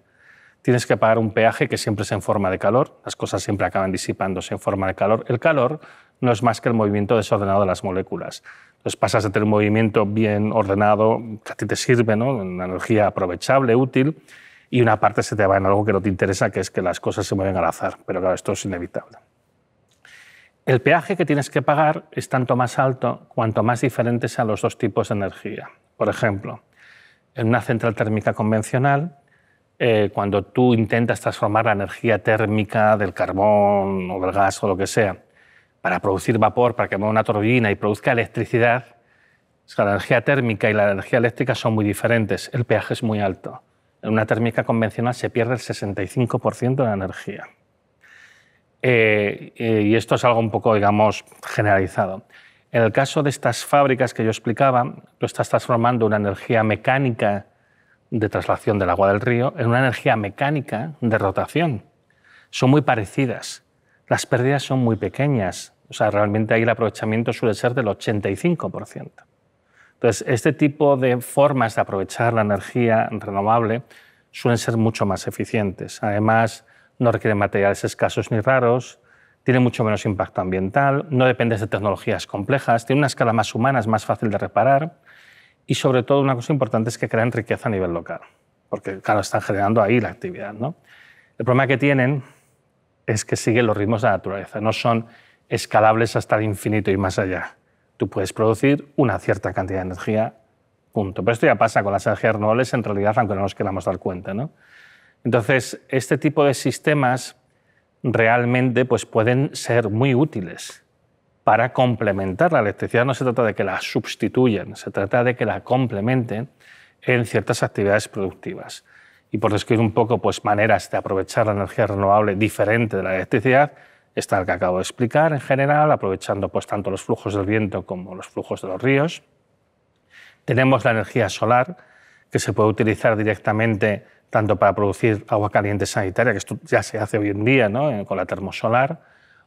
Speaker 1: tienes que pagar un peaje que siempre es en forma de calor, las cosas siempre acaban disipándose en forma de calor. El calor no es más que el movimiento desordenado de las moléculas. Entonces pasas de tener un movimiento bien ordenado, que a ti te sirve, una energía aprovechable, útil, y una parte se te va en algo que no te interesa, que es que las cosas se mueven al azar. Pero claro, esto es inevitable. El peaje que tienes que pagar es tanto más alto cuanto más diferentes sean los dos tipos de energía. Por ejemplo, en una central térmica convencional, eh, cuando tú intentas transformar la energía térmica del carbón o del gas o lo que sea para producir vapor, para quemar una turbina y produzca electricidad, la energía térmica y la energía eléctrica son muy diferentes. El peaje es muy alto. En una térmica convencional se pierde el 65% de la energía. Eh, eh, y esto es algo un poco, digamos, generalizado. En el caso de estas fábricas que yo explicaba, tú estás transformando una energía mecánica de traslación del agua del río en una energía mecánica de rotación. Son muy parecidas. Las pérdidas son muy pequeñas. O sea, realmente ahí el aprovechamiento suele ser del 85%. Entonces, este tipo de formas de aprovechar la energía renovable suelen ser mucho más eficientes. Además, no requieren materiales escasos ni raros, tiene mucho menos impacto ambiental, no dependes de tecnologías complejas, tiene una escala más humana, es más fácil de reparar y, sobre todo, una cosa importante es que crean riqueza a nivel local, porque, claro, están generando ahí la actividad. El problema que tienen es que siguen los ritmos de la naturaleza, no son escalables hasta el infinito y más allá. Tú puedes producir una cierta cantidad de energía, punto. Pero esto ya pasa con las energías renovables, en realidad, aunque no nos queramos dar cuenta. ¿no? Entonces, este tipo de sistemas realmente pues, pueden ser muy útiles para complementar la electricidad. No se trata de que la sustituyan, se trata de que la complementen en ciertas actividades productivas. Y por describir un poco pues, maneras de aprovechar la energía renovable diferente de la electricidad, está el que acabo de explicar en general, aprovechando pues, tanto los flujos del viento como los flujos de los ríos. Tenemos la energía solar, que se puede utilizar directamente tanto para producir agua caliente sanitaria, que esto ya se hace hoy en día ¿no? Eh, con la termosolar,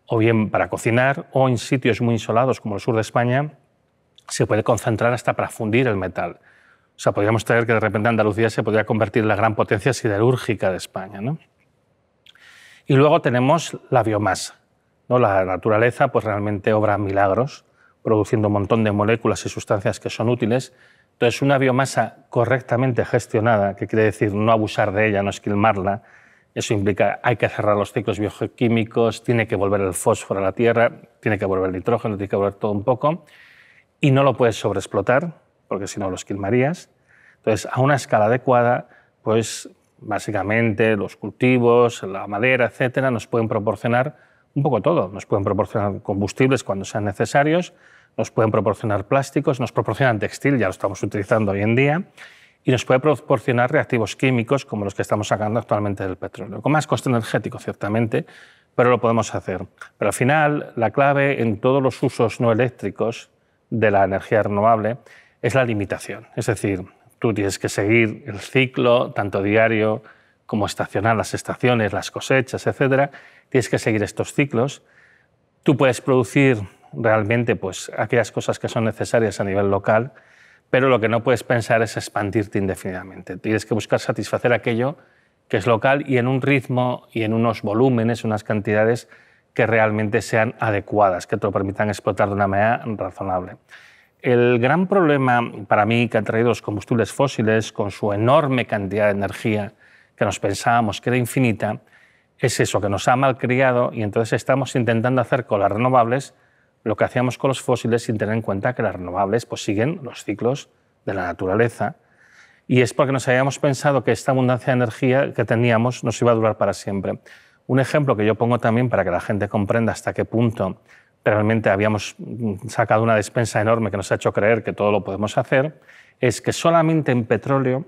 Speaker 1: o bien para cocinar, o en sitios muy insolados como el sur de España, se puede concentrar hasta para fundir el metal. O sea, podríamos tener que de repente Andalucía se podría convertir en la gran potencia siderúrgica de España. ¿no? Y luego tenemos la biomasa. ¿no? La naturaleza pues, realmente obra milagros, produciendo un montón de moléculas y sustancias que son útiles. Entonces, una biomasa correctamente gestionada, que quiere decir no abusar de ella, no esquilmarla, eso implica hay que cerrar los ciclos bioquímicos, tiene que volver el fósforo a la tierra, tiene que volver el nitrógeno, tiene que volver todo un poco, y no lo puedes sobreexplotar, porque si no lo esquilmarías. Entonces, a una escala adecuada, pues básicamente los cultivos, la madera, etcétera, nos pueden proporcionar un poco todo. Nos pueden proporcionar combustibles cuando sean necesarios, nos pueden proporcionar plásticos, nos proporcionan textil, ya lo estamos utilizando hoy en día, y nos puede proporcionar reactivos químicos como los que estamos sacando actualmente del petróleo, con más coste energético, ciertamente, pero lo podemos hacer. Pero al final, la clave en todos los usos no eléctricos de la energía renovable es la limitación. Es decir, Tú tienes que seguir el ciclo, tanto diario como estacional, las estaciones, las cosechas, etc. Tienes que seguir estos ciclos. Tú puedes producir realmente pues, aquellas cosas que son necesarias a nivel local, pero lo que no puedes pensar es expandirte indefinidamente. Tienes que buscar satisfacer aquello que es local y en un ritmo y en unos volúmenes, unas cantidades que realmente sean adecuadas, que te lo permitan explotar de una manera razonable. El gran problema para mí que han traído los combustibles fósiles con su enorme cantidad de energía que nos pensábamos que era infinita, es eso, que nos ha malcriado y entonces estamos intentando hacer con las renovables lo que hacíamos con los fósiles sin tener en cuenta que las renovables pues, siguen los ciclos de la naturaleza. Y es porque nos habíamos pensado que esta abundancia de energía que teníamos nos iba a durar para siempre. Un ejemplo que yo pongo también para que la gente comprenda hasta qué punto realmente habíamos sacado una despensa enorme que nos ha hecho creer que todo lo podemos hacer, es que solamente en petróleo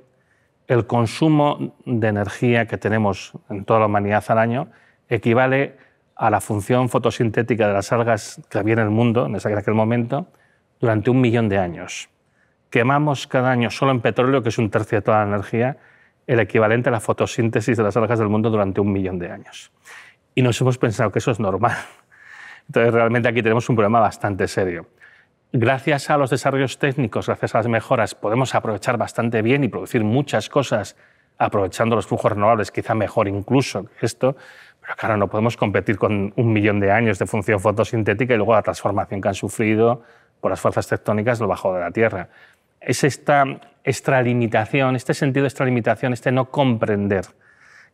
Speaker 1: el consumo de energía que tenemos en toda la humanidad al año equivale a la función fotosintética de las algas que había en el mundo en aquel momento durante un millón de años. Quemamos cada año solo en petróleo, que es un tercio de toda la energía, el equivalente a la fotosíntesis de las algas del mundo durante un millón de años. Y nos hemos pensado que eso es normal entonces, realmente aquí tenemos un problema bastante serio. Gracias a los desarrollos técnicos, gracias a las mejoras, podemos aprovechar bastante bien y producir muchas cosas aprovechando los flujos renovables, quizá mejor incluso que esto, pero claro, no podemos competir con un millón de años de función fotosintética y luego la transformación que han sufrido por las fuerzas tectónicas lo bajo de la Tierra. Es esta extralimitación, este sentido de extralimitación, este no comprender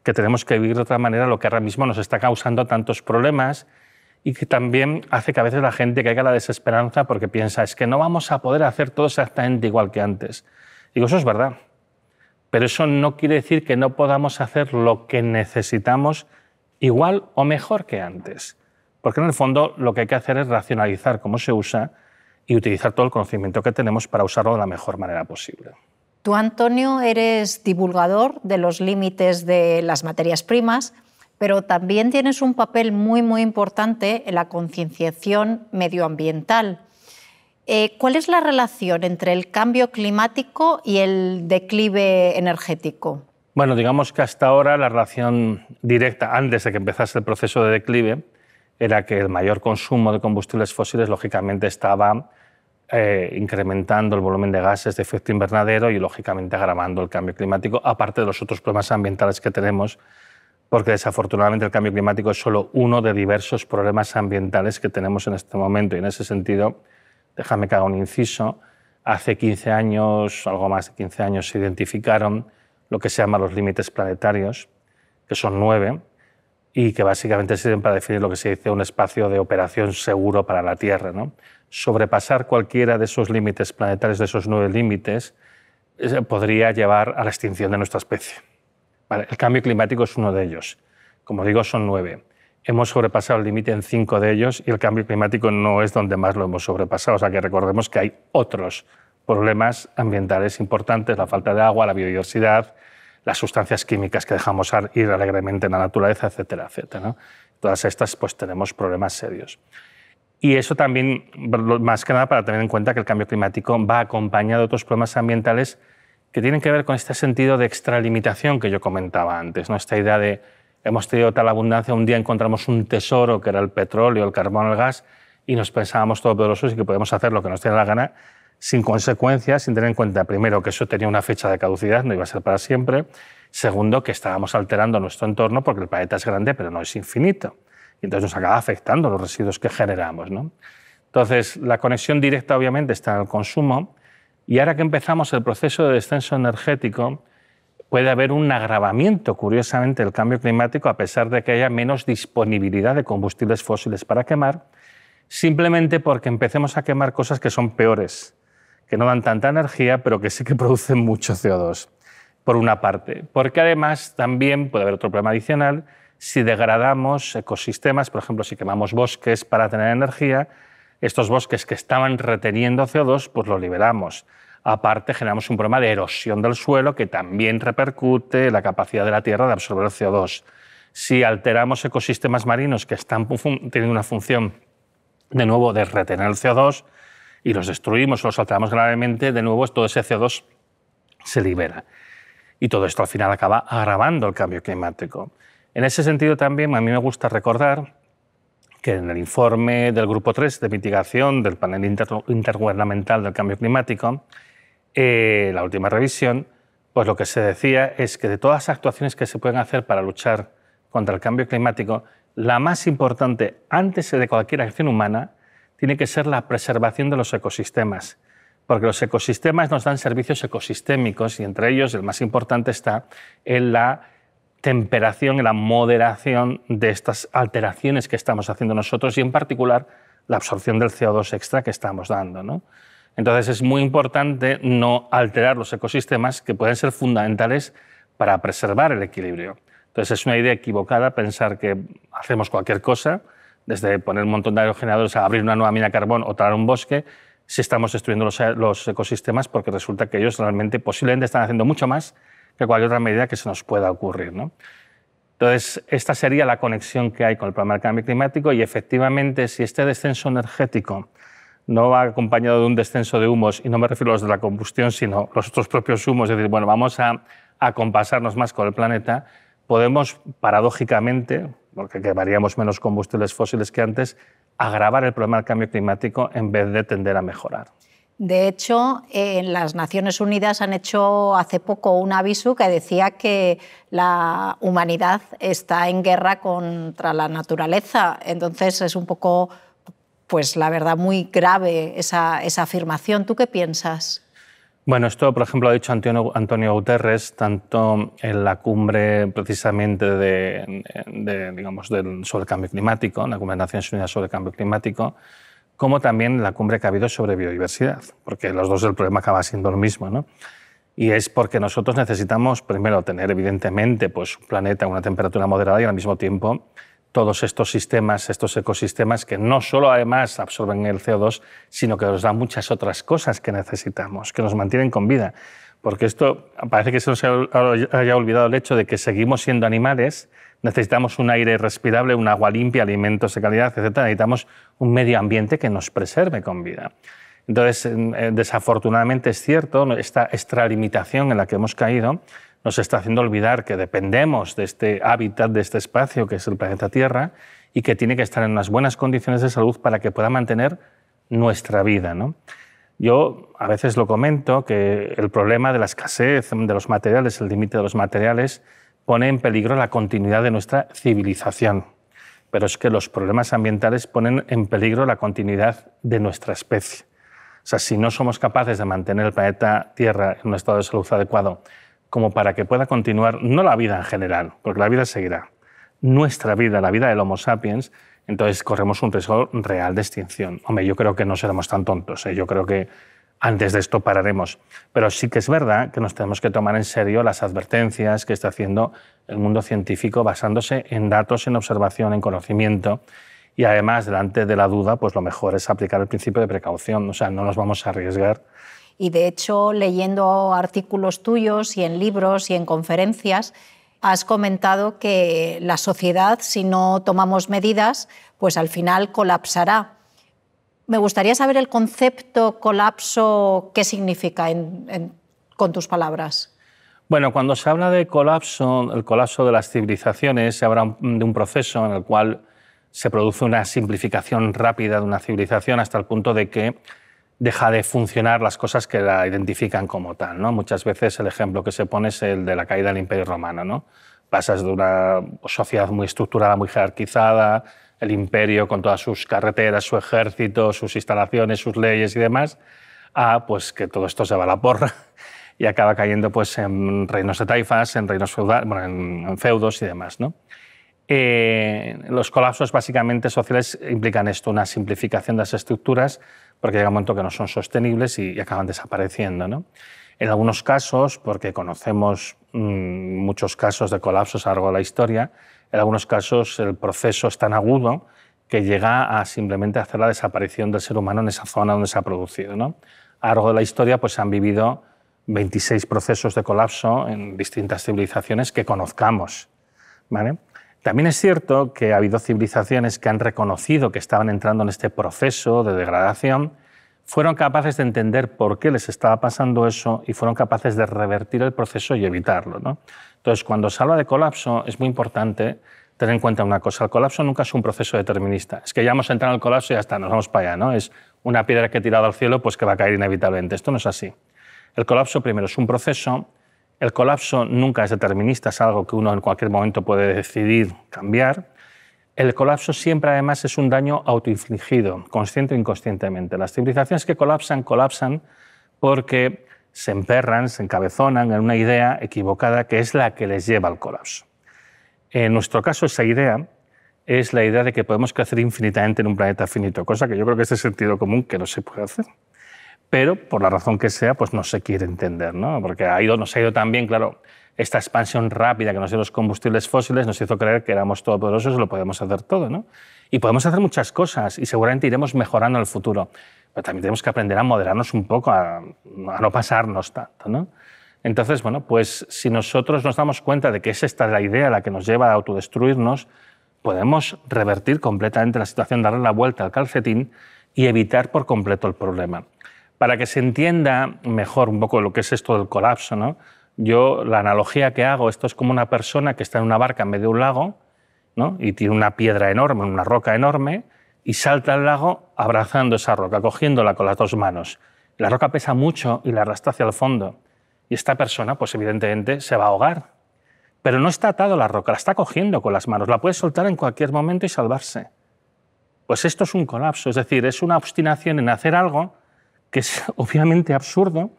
Speaker 1: que tenemos que vivir de otra manera lo que ahora mismo nos está causando tantos problemas y que también hace que a veces la gente caiga en la desesperanza porque piensa, es que no vamos a poder hacer todo exactamente igual que antes. Digo, eso es verdad, pero eso no quiere decir que no podamos hacer lo que necesitamos igual o mejor que antes, porque en el fondo lo que hay que hacer es racionalizar cómo se usa y utilizar todo el conocimiento que tenemos para usarlo de la mejor manera posible.
Speaker 2: Tú, Antonio, eres divulgador de los límites de las materias primas pero también tienes un papel muy, muy importante en la concienciación medioambiental. Eh, ¿Cuál es la relación entre el cambio climático y el declive energético?
Speaker 1: Bueno, digamos que hasta ahora la relación directa, antes de que empezase el proceso de declive, era que el mayor consumo de combustibles fósiles, lógicamente, estaba eh, incrementando el volumen de gases de efecto invernadero y, lógicamente, agravando el cambio climático, aparte de los otros problemas ambientales que tenemos porque desafortunadamente el cambio climático es solo uno de diversos problemas ambientales que tenemos en este momento. Y en ese sentido, déjame que haga un inciso, hace 15 años, algo más de 15 años, se identificaron lo que se llama los límites planetarios, que son nueve, y que básicamente sirven para definir lo que se dice un espacio de operación seguro para la Tierra. Sobrepasar cualquiera de esos límites planetarios, de esos nueve límites, eh, podría llevar a la extinción de nuestra especie el cambio climático es uno de ellos. Como digo, son nueve. Hemos sobrepasado el límite en cinco de ellos y el cambio climático no es donde más lo hemos sobrepasado. O sea que recordemos que hay otros problemas ambientales importantes, la falta de agua, la biodiversidad, las sustancias químicas que dejamos ir alegremente en la naturaleza, etcétera, etcétera. Todas estas pues tenemos problemas serios. Y eso también, más que nada, para tener en cuenta que el cambio climático va acompañado de otros problemas ambientales que tienen que ver con este sentido de extralimitación que yo comentaba antes, ¿no? esta idea de hemos tenido tal abundancia, un día encontramos un tesoro que era el petróleo, el carbón, el gas, y nos pensábamos todo poderosos y que podemos hacer lo que nos tiene la gana sin consecuencias, sin tener en cuenta, primero, que eso tenía una fecha de caducidad, no iba a ser para siempre, segundo, que estábamos alterando nuestro entorno porque el planeta es grande, pero no es infinito, y entonces nos acaba afectando los residuos que generamos. ¿no? Entonces, la conexión directa, obviamente, está en el consumo, y ahora que empezamos el proceso de descenso energético, puede haber un agravamiento, curiosamente, del cambio climático, a pesar de que haya menos disponibilidad de combustibles fósiles para quemar, simplemente porque empecemos a quemar cosas que son peores, que no dan tanta energía, pero que sí que producen mucho CO2, por una parte. Porque además también puede haber otro problema adicional si degradamos ecosistemas, por ejemplo, si quemamos bosques para tener energía, estos bosques que estaban reteniendo CO2, pues los liberamos. Aparte, generamos un problema de erosión del suelo que también repercute en la capacidad de la Tierra de absorber el CO2. Si alteramos ecosistemas marinos que están teniendo una función, de nuevo, de retener el CO2 y los destruimos o los alteramos gravemente, de nuevo todo ese CO2 se libera. Y todo esto al final acaba agravando el cambio climático. En ese sentido también a mí me gusta recordar que en el informe del Grupo 3 de mitigación del panel intergubernamental del cambio climático, eh, la última revisión, pues lo que se decía es que de todas las actuaciones que se pueden hacer para luchar contra el cambio climático, la más importante antes de cualquier acción humana tiene que ser la preservación de los ecosistemas, porque los ecosistemas nos dan servicios ecosistémicos y entre ellos el más importante está en la temperación, y la moderación de estas alteraciones que estamos haciendo nosotros y en particular la absorción del CO2 extra que estamos dando. Entonces es muy importante no alterar los ecosistemas que pueden ser fundamentales para preservar el equilibrio. Entonces es una idea equivocada pensar que hacemos cualquier cosa, desde poner un montón de aerogeneradores a abrir una nueva mina de carbón o talar un bosque, si estamos destruyendo los ecosistemas porque resulta que ellos realmente posiblemente están haciendo mucho más que cualquier otra medida que se nos pueda ocurrir. ¿no? Entonces, esta sería la conexión que hay con el problema del cambio climático y efectivamente si este descenso energético no va acompañado de un descenso de humos, y no me refiero a los de la combustión, sino los otros propios humos, es decir, bueno, vamos a acompasarnos más con el planeta, podemos paradójicamente, porque quemaríamos menos combustibles fósiles que antes, agravar el problema del cambio climático en vez de tender a mejorar.
Speaker 2: De hecho, en las Naciones Unidas han hecho hace poco un aviso que decía que la humanidad está en guerra contra la naturaleza. Entonces es un poco, pues la verdad, muy grave esa, afirmación. ¿Tú qué piensas?
Speaker 1: Bueno, esto, por ejemplo, ha dicho Antonio, Guterres, tanto en la cumbre precisamente de, digamos, del, sobre el cambio climático, en la Cumbre de Naciones Unidas sobre el cambio climático, como también la cumbre que ha habido sobre biodiversidad, porque los dos del problema acaba siendo lo mismo. ¿no? Y es porque nosotros necesitamos, primero, tener evidentemente pues, un planeta una temperatura moderada y al mismo tiempo todos estos sistemas, estos ecosistemas que no solo además absorben el CO2, sino que nos dan muchas otras cosas que necesitamos, que nos mantienen con vida. Porque esto parece que se nos haya olvidado el hecho de que seguimos siendo animales, necesitamos un aire respirable, un agua limpia, alimentos de calidad, etc. Necesitamos un medio ambiente que nos preserve con vida. Entonces, em, eh, desafortunadamente es cierto, esta extralimitación en la que hemos caído nos está haciendo olvidar que dependemos de este hábitat, de este espacio que es el planeta Tierra y que tiene que estar en unas buenas condiciones de salud para que pueda mantener nuestra vida. ¿no? Yo a veces lo comento que el problema de la escasez de los materiales, el límite de los materiales, pone en peligro la continuidad de nuestra civilización, pero es que los problemas ambientales ponen en peligro la continuidad de nuestra especie. O sea, si no somos capaces de mantener el planeta Tierra en un estado de salud adecuado, como para que pueda continuar, no la vida en general, porque la vida seguirá, nuestra vida, la vida del Homo sapiens, entonces corremos un riesgo real de extinción. Hombre, yo creo que no seremos tan tontos. ¿eh? Yo creo que antes de esto pararemos. Pero sí que es verdad que nos tenemos que tomar en serio las advertencias que está haciendo el mundo científico basándose en datos, en observación, en conocimiento. Y además, delante de la duda, pues lo mejor es aplicar el principio de precaución. O sea, no nos vamos a arriesgar.
Speaker 2: Y de hecho, leyendo artículos tuyos y en libros y en conferencias, has comentado que la sociedad, si no tomamos medidas, pues al final colapsará. Me gustaría saber el concepto colapso, ¿qué significa con tus palabras?
Speaker 1: Bueno, cuando se habla de colapso, el colapso de las civilizaciones, se habla de un proceso en el cual se produce una simplificación rápida de una civilización hasta el punto de que deja de funcionar las cosas que la identifican como tal. ¿no? Muchas veces el ejemplo que se pone es el de la caída del Imperio Romano. ¿no? Pasas de una sociedad muy estructurada, muy jerarquizada, el imperio con todas sus carreteras, su ejército, sus instalaciones, sus leyes y demás, a pues que todo esto se va a la porra y acaba cayendo pues en reinos de taifas, en reinos feudales, en, feudos y demás, eh, los colapsos básicamente sociales implican esto, una simplificación de las estructuras, porque llega un momento que no son sostenibles y, acaban desapareciendo. En algunos casos, porque conocemos mm, muchos casos de colapsos a lo largo de la historia, en algunos casos el proceso es tan agudo que llega a simplemente hacer la desaparición del ser humano en esa zona donde se ha producido. ¿no? A lo largo de la historia pues, han vivido 26 procesos de colapso en distintas civilizaciones que conozcamos. ¿vale? También es cierto que ha habido civilizaciones que han reconocido que estaban entrando en este proceso de degradación fueron capaces de entender por qué les estaba pasando eso y fueron capaces de revertir el proceso y evitarlo. ¿no? Entonces, cuando se habla de colapso, es muy importante tener en cuenta una cosa. El colapso nunca es un proceso determinista. Es que ya hemos entrado en el colapso y ya está, nos vamos para allá. ¿no? Es una piedra que he tirado al cielo, pues que va a caer inevitablemente. Esto no es así. El colapso, primero, es un proceso. El colapso nunca es determinista, es algo que uno en cualquier momento puede decidir cambiar. El colapso siempre además es un daño autoinfligido, consciente o inconscientemente. Las civilizaciones que colapsan, colapsan porque se emperran, se encabezonan en una idea equivocada que es la que les lleva al colapso. En nuestro caso, esa idea es la idea de que podemos crecer infinitamente en un planeta finito, cosa que yo creo que es de sentido común que no se puede hacer. Pero, por la razón que sea, pues no se quiere entender, ¿no? Porque ha ido, nos ha ido tan claro, esta expansión rápida que nos dio los combustibles fósiles nos hizo creer que éramos todopoderosos y lo podemos hacer todo. ¿no? Y podemos hacer muchas cosas y seguramente iremos mejorando en el futuro. Pero también tenemos que aprender a moderarnos un poco, a, a no pasarnos tanto. ¿no? Entonces, bueno, pues si nosotros nos damos cuenta de que es esta la idea la que nos lleva a autodestruirnos, podemos revertir completamente la situación, darle la vuelta al calcetín y evitar por completo el problema. Para que se entienda mejor un poco lo que es esto del colapso, ¿no? Yo, la analogía que hago, esto es como una persona que está en una barca en medio de un lago y tiene una piedra enorme, una roca enorme, y salta al lago abrazando esa roca, cogiéndola con las dos manos. La roca pesa mucho y la arrastra hacia el fondo. Y esta persona, pues evidentemente, se va a ahogar. Pero no está atado a la roca, la está cogiendo con las manos, la puede soltar en cualquier momento y salvarse. Pues esto es un colapso, es decir, es una obstinación en hacer algo que es obviamente absurdo,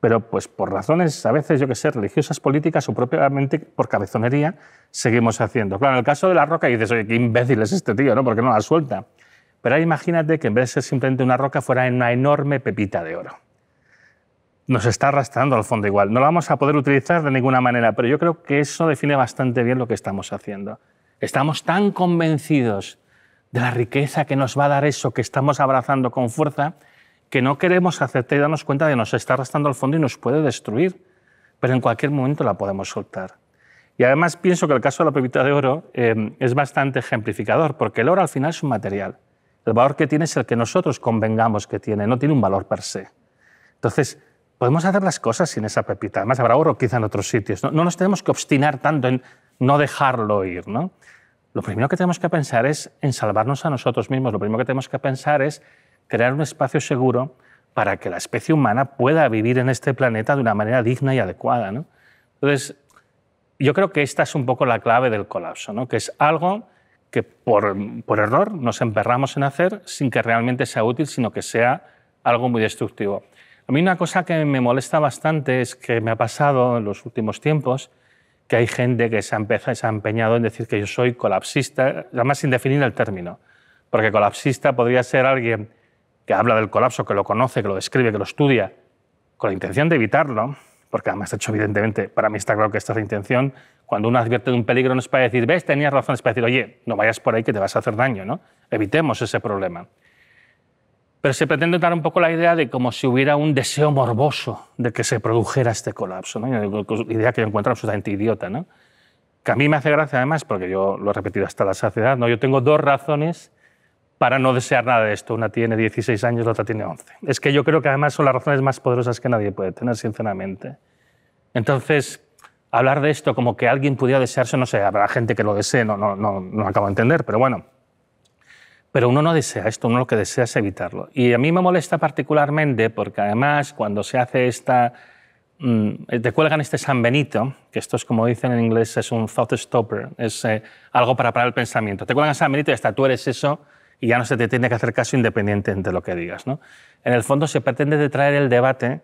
Speaker 1: pero pues por razones, a veces, yo que sé, religiosas, políticas o propiamente por cabezonería, seguimos haciendo. Claro, en el caso de La Roca dices, oye, qué imbécil es este tío, ¿no? Porque no la suelta. Pero imagínate que en vez de ser simplemente una roca, fuera una enorme pepita de oro. Nos está arrastrando al fondo igual. No la vamos a poder utilizar de ninguna manera, pero yo creo que eso define bastante bien lo que estamos haciendo. Estamos tan convencidos de la riqueza que nos va a dar eso que estamos abrazando con fuerza, que no queremos aceptar y darnos cuenta de que nos está arrastrando al fondo y nos puede destruir, pero en cualquier momento la podemos soltar. Y además pienso que el caso de la pepita de oro eh, es bastante ejemplificador, porque el oro al final es un material. El valor que tiene es el que nosotros convengamos que tiene, no tiene un valor per se. Entonces, podemos hacer las cosas sin esa pepita. Además, habrá oro quizá en otros sitios. No, no nos tenemos que obstinar tanto en no dejarlo ir. ¿no? Lo primero que tenemos que pensar es en salvarnos a nosotros mismos. Lo primero que tenemos que pensar es crear un espacio seguro para que la especie humana pueda vivir en este planeta de una manera digna y adecuada. Entonces, yo creo que esta es un poco la clave del colapso, que es algo que por, error nos emperramos en hacer sin que realmente sea útil, sino que sea algo muy destructivo. A mí una cosa que me molesta bastante es que me ha pasado en los últimos tiempos que hay gente que se ha, empezado, se ha empeñado en decir que yo soy colapsista, además sin definir el término, porque colapsista podría ser alguien que habla del colapso, que lo conoce, que lo describe, que lo estudia, con la intención de evitarlo, porque además, de hecho, evidentemente, para mí está claro que esta es la intención, cuando uno advierte de un peligro no es para decir, ves, tenías razón, es para decir, oye, no vayas por ahí que te vas a hacer daño, ¿no? Evitemos ese problema. Pero se pretende dar un poco la idea de como si hubiera un deseo morboso de que se produjera este colapso, ¿no? Pues, idea que yo encuentro absolutamente idiota, ¿no? Que a mí me hace gracia además, porque yo lo he repetido hasta la saciedad, ¿no? Yo tengo dos razones para no desear nada de esto. Una tiene 16 años, la otra tiene 11. Es que yo creo que además son las razones más poderosas que nadie puede tener, sinceramente. Entonces, hablar de esto como que alguien pudiera desearse, no sé, habrá gente que lo desee, no, no, no, acabo de entender, pero bueno. Pero uno no desea esto, uno lo que desea es evitarlo. Y a mí me molesta particularmente porque además cuando se hace esta... Mm, te cuelgan este San Benito, que esto es como dicen en inglés, es un thought stopper, es eh, algo para parar el pensamiento. Te cuelgan San Benito y hasta tú eres eso, y ya no se te tiene que hacer caso independientemente de lo que digas. En el fondo se pretende traer el debate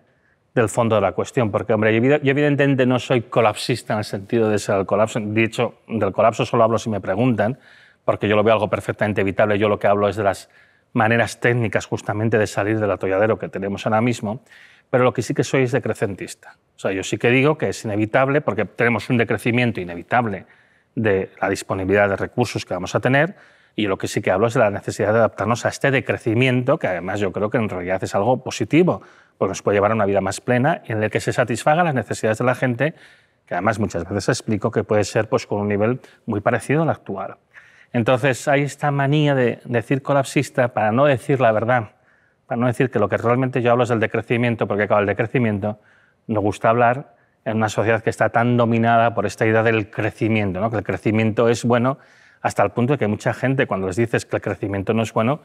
Speaker 1: del fondo de la cuestión, porque hombre, yo evidentemente no soy colapsista en el sentido de ser el colapso, de hecho, del colapso solo hablo si me preguntan, porque yo lo veo algo perfectamente evitable, yo lo que hablo es de las maneras técnicas justamente de salir del atolladero que tenemos ahora mismo, pero lo que sí que soy es decrecentista. O sea, yo sí que digo que es inevitable, porque tenemos un decrecimiento inevitable de la disponibilidad de recursos que vamos a tener, y lo que sí que hablo es de la necesidad de adaptarnos a este decrecimiento, que además yo creo que en realidad es algo positivo, porque nos puede llevar a una vida más plena y en la que se satisfagan las necesidades de la gente, que además muchas veces explico que puede ser pues, con un nivel muy parecido al actual. Entonces hay esta manía de decir colapsista para no decir la verdad, para no decir que lo que realmente yo hablo es del decrecimiento, porque acaba el decrecimiento nos gusta hablar en una sociedad que está tan dominada por esta idea del crecimiento, ¿no? que el crecimiento es bueno hasta el punto de que mucha gente cuando les dices que el crecimiento no es bueno,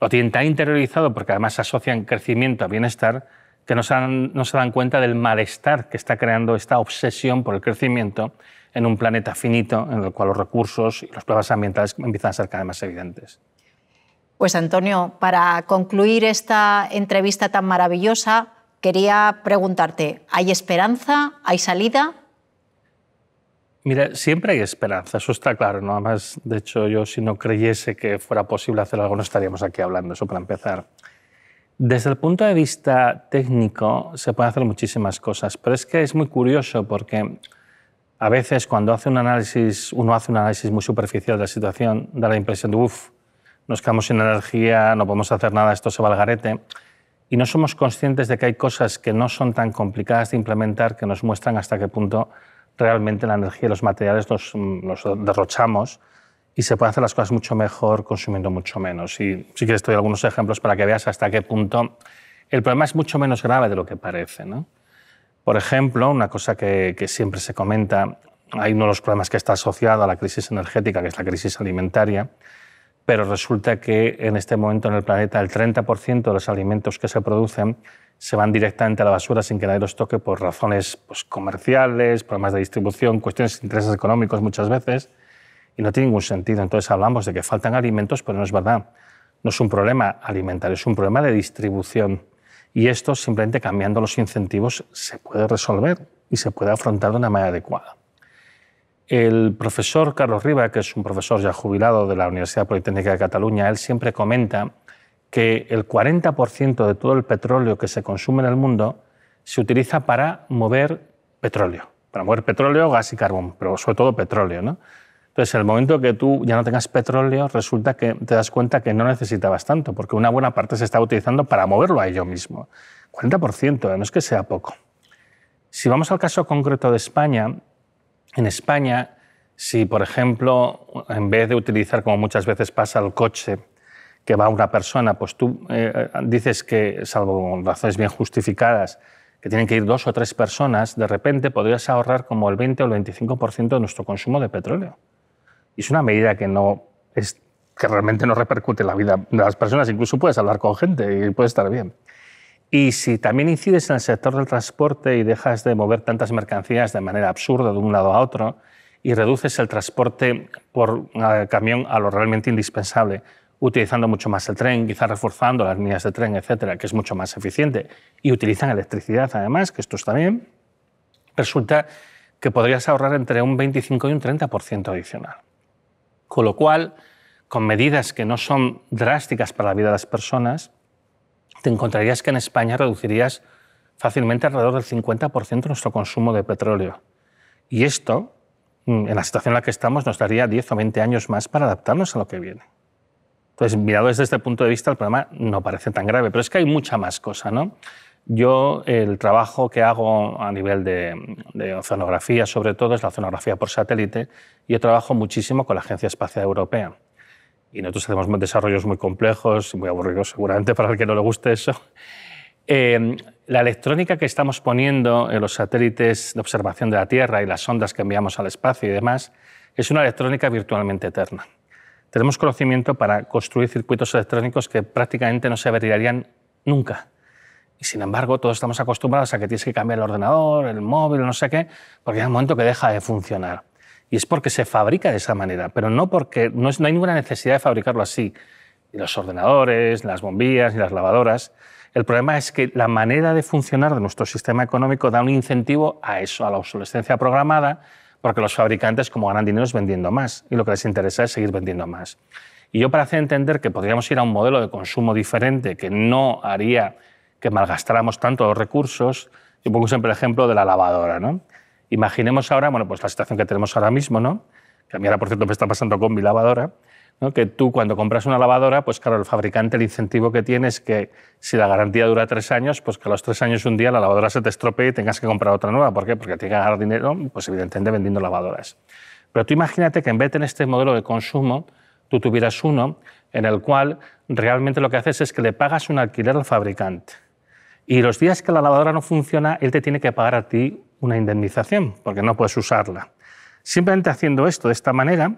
Speaker 1: lo tienen tan interiorizado porque además asocian crecimiento a bienestar que no se, dan, no se dan cuenta del malestar que está creando esta obsesión por el crecimiento en un planeta finito en el cual los recursos y los problemas ambientales empiezan a ser cada vez más evidentes.
Speaker 2: Pues Antonio, para concluir esta entrevista tan maravillosa, quería preguntarte, ¿hay esperanza? ¿Hay salida?
Speaker 1: Mira, siempre hay esperanza, eso está claro. ¿no? Además, de hecho, yo si no creyese que fuera posible hacer algo, no estaríamos aquí hablando, eso para empezar. Desde el punto de vista técnico, se pueden hacer muchísimas cosas, pero es que es muy curioso porque a veces cuando hace un análisis, uno hace un análisis muy superficial de la situación, da la impresión de, uff, nos quedamos sin energía, no podemos hacer nada, esto se va al garete. Y no somos conscientes de que hay cosas que no son tan complicadas de implementar que nos muestran hasta qué punto realmente la energía y los materiales los, mm, derrochamos y se pueden hacer las cosas mucho mejor consumiendo mucho menos. Y si quieres, te doy algunos ejemplos para que veas hasta qué punto el problema es mucho menos grave de lo que parece. Por ejemplo, una cosa que siempre se comenta, hay uno de los problemas que está asociado a la crisis energética, que es la crisis alimentaria, pero resulta que en este momento en el planeta el 30% de los alimentos que se producen se van directamente a la basura sin que nadie los toque por razones pues, comerciales, problemas de distribución, cuestiones de intereses económicos muchas veces, y no tiene ningún sentido. Entonces hablamos de que faltan alimentos, pero no es verdad. No es un problema alimentario, es un problema de distribución. Y esto simplemente cambiando los incentivos se puede resolver y se puede afrontar de una manera adecuada. El profesor Carlos Riba, que es un profesor ya jubilado de la Universidad Politécnica de Cataluña, él siempre comenta que el 40% de todo el petróleo que se consume en el mundo se utiliza para mover petróleo, para mover petróleo, gas y carbón, pero sobre todo petróleo. ¿no? Entonces, el momento que tú ya no tengas petróleo, resulta que te das cuenta que no necesitabas tanto, porque una buena parte se está utilizando para moverlo a ello mismo. 40%, ¿eh? no es que sea poco. Si vamos al caso concreto de España, en España, si por ejemplo, en vez de utilizar como muchas veces pasa el coche que va una persona, pues tú eh, eh, dices que, salvo razones bien justificadas, que tienen que ir dos o tres personas, de repente podrías ahorrar como el 20 o el 25% de nuestro consumo de petróleo. Y es una medida que no es que realmente no repercute la vida de las personas, incluso puedes hablar con gente y puede estar bien. Y si también incides en el sector del transporte y dejas de mover tantas mercancías de manera absurda de un lado a otro y reduces el transporte por eh, camión a lo realmente indispensable, utilizando mucho más el tren, quizás reforzando las líneas de tren, etcétera, que es mucho más eficiente, y utilizan electricidad además, que esto está bien, resulta que podrías ahorrar entre un 25 y un 30% adicional. Con lo cual, con medidas que no son drásticas para la vida de las personas, te encontrarías que en España reducirías fácilmente alrededor del 50% nuestro consumo de petróleo. Y esto, mm, en la situación en la que estamos, nos daría 10 o 20 años más para adaptarnos a lo que viene. Entonces, mirado desde este punto de vista, el problema no parece tan grave, pero es que hay mucha más cosa. ¿no? Yo, el trabajo que hago a nivel de, de, oceanografía, sobre todo, es la oceanografía por satélite. y Yo trabajo muchísimo con la Agencia Espacial Europea. Y nosotros hacemos desarrollos muy complejos, muy aburridos seguramente para el que no le guste eso. Em, la electrónica que estamos poniendo en los satélites de observación de la Tierra y las ondas que enviamos al espacio y demás es una electrónica virtualmente eterna tenemos conocimiento para construir circuitos electrónicos que prácticamente no se averiarían nunca. Y sin embargo, todos estamos acostumbrados a que tienes que cambiar el ordenador, el móvil, no sé qué, porque hay un momento que deja de funcionar. Y es porque se fabrica de esa manera, pero no porque no, no hay ninguna necesidad de fabricarlo así. Ni los ordenadores, ni las bombillas, ni las lavadoras. El problema es que la manera de funcionar de nuestro sistema económico da un incentivo a eso, a la obsolescencia programada, porque los fabricantes, como ganan dinero, es vendiendo más y lo que les interesa es seguir vendiendo más. Y yo, para hacer entender que podríamos ir a un modelo de consumo diferente que no haría que malgastáramos tanto los recursos, yo pongo siempre el ejemplo de la lavadora. ¿no? Imaginemos ahora, bueno, pues la situación que tenemos ahora mismo, ¿no? que a mí ahora, por cierto, me está pasando con mi lavadora, que tú cuando compras una lavadora, pues claro, el fabricante el incentivo que tiene es que si la garantía dura tres años, pues que a los tres años un día la lavadora se te estropee y tengas que comprar otra nueva. ¿Por qué? Porque tiene que ganar dinero, pues evidentemente vendiendo lavadoras. Pero tú imagínate que en vez de en este modelo de consumo, tú tuvieras uno en el cual realmente lo que haces es que le pagas un alquiler al fabricante. Y los días que la lavadora no funciona, él te tiene que pagar a ti una indemnización, porque no puedes usarla. Simplemente haciendo esto de esta manera,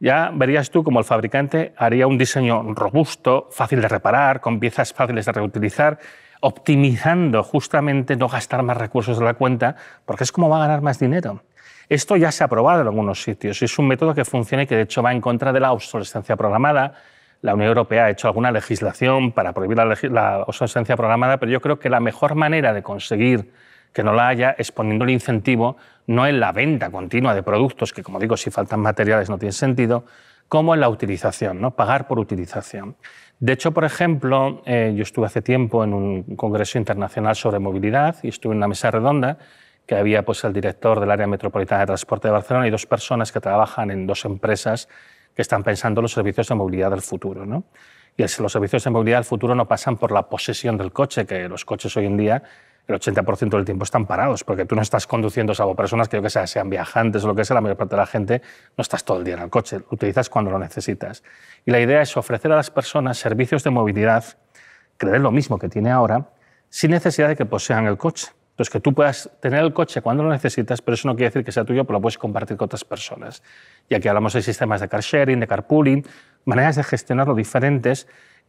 Speaker 1: ya verías tú como el fabricante haría un diseño robusto, fácil de reparar, con piezas fáciles de reutilizar, optimizando justamente no gastar más recursos de la cuenta, porque es como va a ganar más dinero. Esto ya se ha probado en algunos sitios es un método que funciona y que de hecho va en contra de la obsolescencia programada. La Unión Europea ha hecho alguna legislación para prohibir la, obsolescencia programada, pero yo creo que la mejor manera de conseguir que no la haya es poniendo el incentivo no en la venta continua de productos, que como digo, si faltan materiales no tiene sentido, como en la utilización, ¿no? pagar por utilización. De hecho, por ejemplo, eh, yo estuve hace tiempo en un congreso internacional sobre movilidad y estuve en una mesa redonda que había pues, el director del área metropolitana de transporte de Barcelona y dos personas que trabajan en dos empresas que están pensando los servicios de movilidad del futuro. ¿no? Y los servicios de movilidad del futuro no pasan por la posesión del coche, que los coches hoy en día el 80% del tiempo están parados, porque tú no estás conduciendo, salvo personas que yo que sea, sean viajantes o lo que sea, la mayor parte de la gente no estás todo el día en el coche, lo utilizas cuando lo necesitas. Y la idea es ofrecer a las personas servicios de movilidad creer lo mismo que tiene ahora, sin necesidad de que posean el coche. Entonces, que tú puedas tener el coche cuando lo necesitas, pero eso no quiere decir que sea tuyo, pero lo puedes compartir con otras personas. Y aquí hablamos de sistemas de car sharing, de carpooling, maneras de gestionarlo diferentes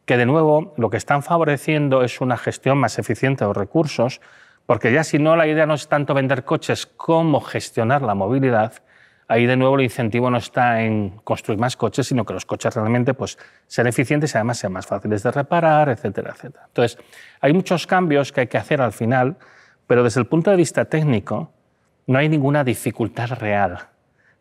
Speaker 1: que de nuevo lo que están favoreciendo es una gestión más eficiente de los recursos, porque ya si no la idea no es tanto vender coches como gestionar la movilidad, ahí de nuevo el incentivo no está en construir más coches, sino que los coches realmente pues, sean eficientes y además sean más fáciles de reparar, etcétera, etcétera. Entonces, hay muchos cambios que hay que hacer al final, pero desde el punto de vista técnico no hay ninguna dificultad real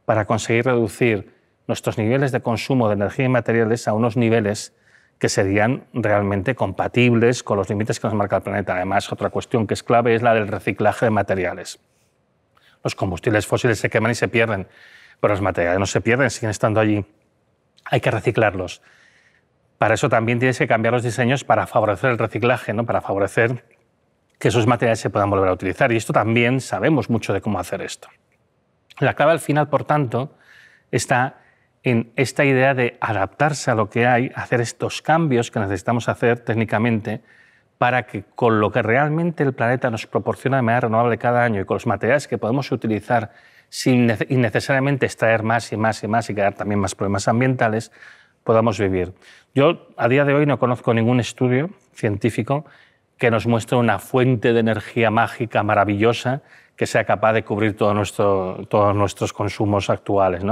Speaker 1: para conseguir reducir nuestros niveles de consumo de energía y materiales a unos niveles que serían realmente compatibles con los límites que nos marca el planeta. Además, otra cuestión que es clave es la del reciclaje de materiales. Los combustibles fósiles se queman y se pierden, pero los materiales no se pierden, siguen estando allí. Hay que reciclarlos. Para eso también tienes que cambiar los diseños para favorecer el reciclaje, ¿no? para favorecer que esos materiales se puedan volver a utilizar. Y esto también sabemos mucho de cómo hacer esto. La clave al final, por tanto, está en esta idea de adaptarse a lo que hay, hacer estos cambios que necesitamos hacer técnicamente para que con lo que realmente el planeta nos proporciona de manera renovable cada año y con los materiales que podemos utilizar sin innecesariamente extraer más y más y más y crear también más problemas ambientales, podamos vivir. Yo a día de hoy no conozco ningún estudio científico que nos muestre una fuente de energía mágica maravillosa que sea capaz de cubrir todo nuestro, todos nuestros consumos actuales.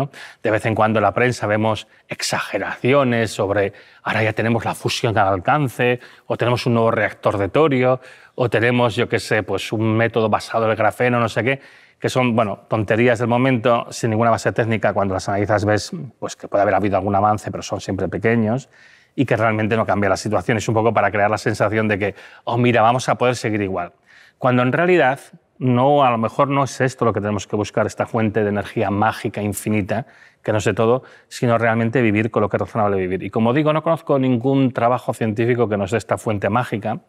Speaker 1: De vez en cuando en la prensa vemos exageraciones sobre ahora ya tenemos la fusión al alcance, o tenemos un nuevo reactor de torio, o tenemos, yo qué sé, pues un método basado en el grafeno, no sé qué, que son bueno, tonterías del momento, sin ninguna base técnica. Cuando las analizas ves pues, que puede haber habido algún avance, pero son siempre pequeños y que realmente no cambia la situación. Es un poco para crear la sensación de que, oh, mira, vamos a poder seguir igual. Cuando en realidad no, a lo mejor no es esto lo que tenemos que buscar, esta fuente de energía mágica infinita, que no sé todo, sino realmente vivir con lo que es razonable vivir. Y como digo, no conozco ningún trabajo científico que nos dé esta fuente mágica,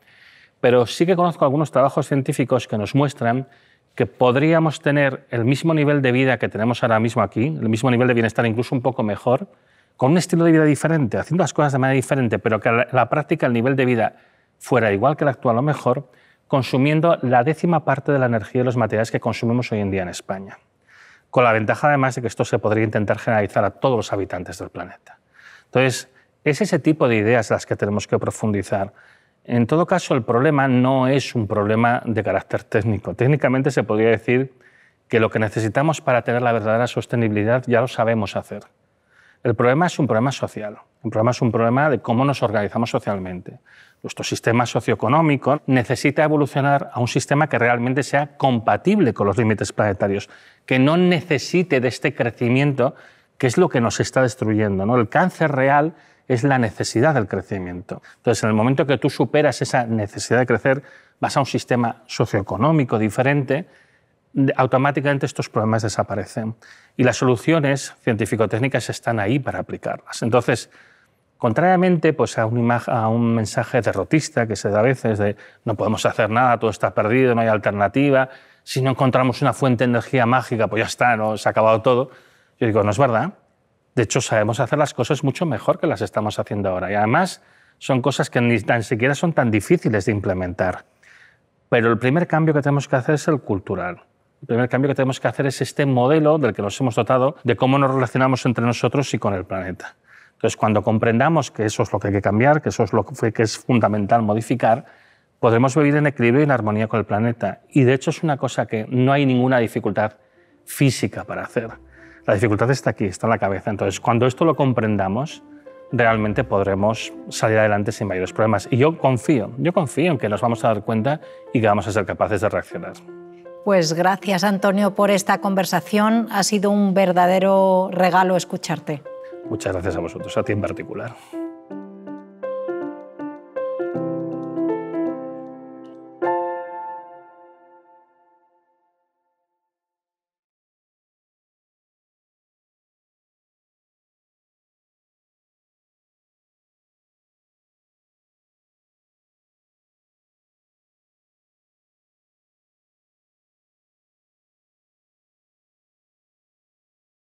Speaker 1: pero sí que conozco algunos trabajos científicos que nos muestran que podríamos tener el mismo nivel de vida que tenemos ahora mismo aquí, el mismo nivel de bienestar, incluso un poco mejor, con un estilo de vida diferente, haciendo las cosas de manera diferente, pero que en la práctica, el nivel de vida fuera igual que el actual o mejor, consumiendo la décima parte de la energía de los materiales que consumimos hoy en día en España. Con la ventaja además de que esto se podría intentar generalizar a todos los habitantes del planeta. Entonces, es ese tipo de ideas las que tenemos que profundizar. En todo caso, el problema no es un problema de carácter técnico. Técnicamente se podría decir que lo que necesitamos para tener la verdadera sostenibilidad ya lo sabemos hacer. El problema es un problema social. El problema es un problema de cómo nos organizamos socialmente. Nuestro sistema socioeconómico necesita evolucionar a un sistema que realmente sea compatible con los límites planetarios, que no necesite de este crecimiento que es lo que nos está destruyendo. ¿no? El cáncer real es la necesidad del crecimiento. Entonces, en el momento que tú superas esa necesidad de crecer, vas a un sistema socioeconómico diferente automáticamente estos problemas desaparecen. Y las soluciones científico-técnicas están ahí para aplicarlas. Entonces, contrariamente pues, a, un a un mensaje derrotista que se da a veces de no podemos hacer nada, todo está perdido, no hay alternativa, si no encontramos una fuente de energía mágica, pues ya está, se ha acabado todo. Yo digo, no es verdad. De hecho, sabemos hacer las cosas mucho mejor que las estamos haciendo ahora. Y además, son cosas que ni tan siquiera son tan difíciles de implementar. Pero el primer cambio que tenemos que hacer es el cultural. El primer cambio que tenemos que hacer es este modelo del que nos hemos dotado de cómo nos relacionamos entre nosotros y con el planeta. Entonces, cuando comprendamos que eso es lo que hay que cambiar, que eso es lo que es fundamental modificar, podremos vivir en equilibrio y en armonía con el planeta. Y de hecho es una cosa que no hay ninguna dificultad física para hacer. La dificultad está aquí, está en la cabeza. Entonces, cuando esto lo comprendamos, realmente podremos salir adelante sin mayores problemas. Y yo confío, yo confío en que nos vamos a dar cuenta y que vamos a ser capaces de reaccionar.
Speaker 2: Pues gracias Antonio por esta conversación. Ha sido un verdadero regalo escucharte.
Speaker 1: Muchas gracias a vosotros, a ti en particular.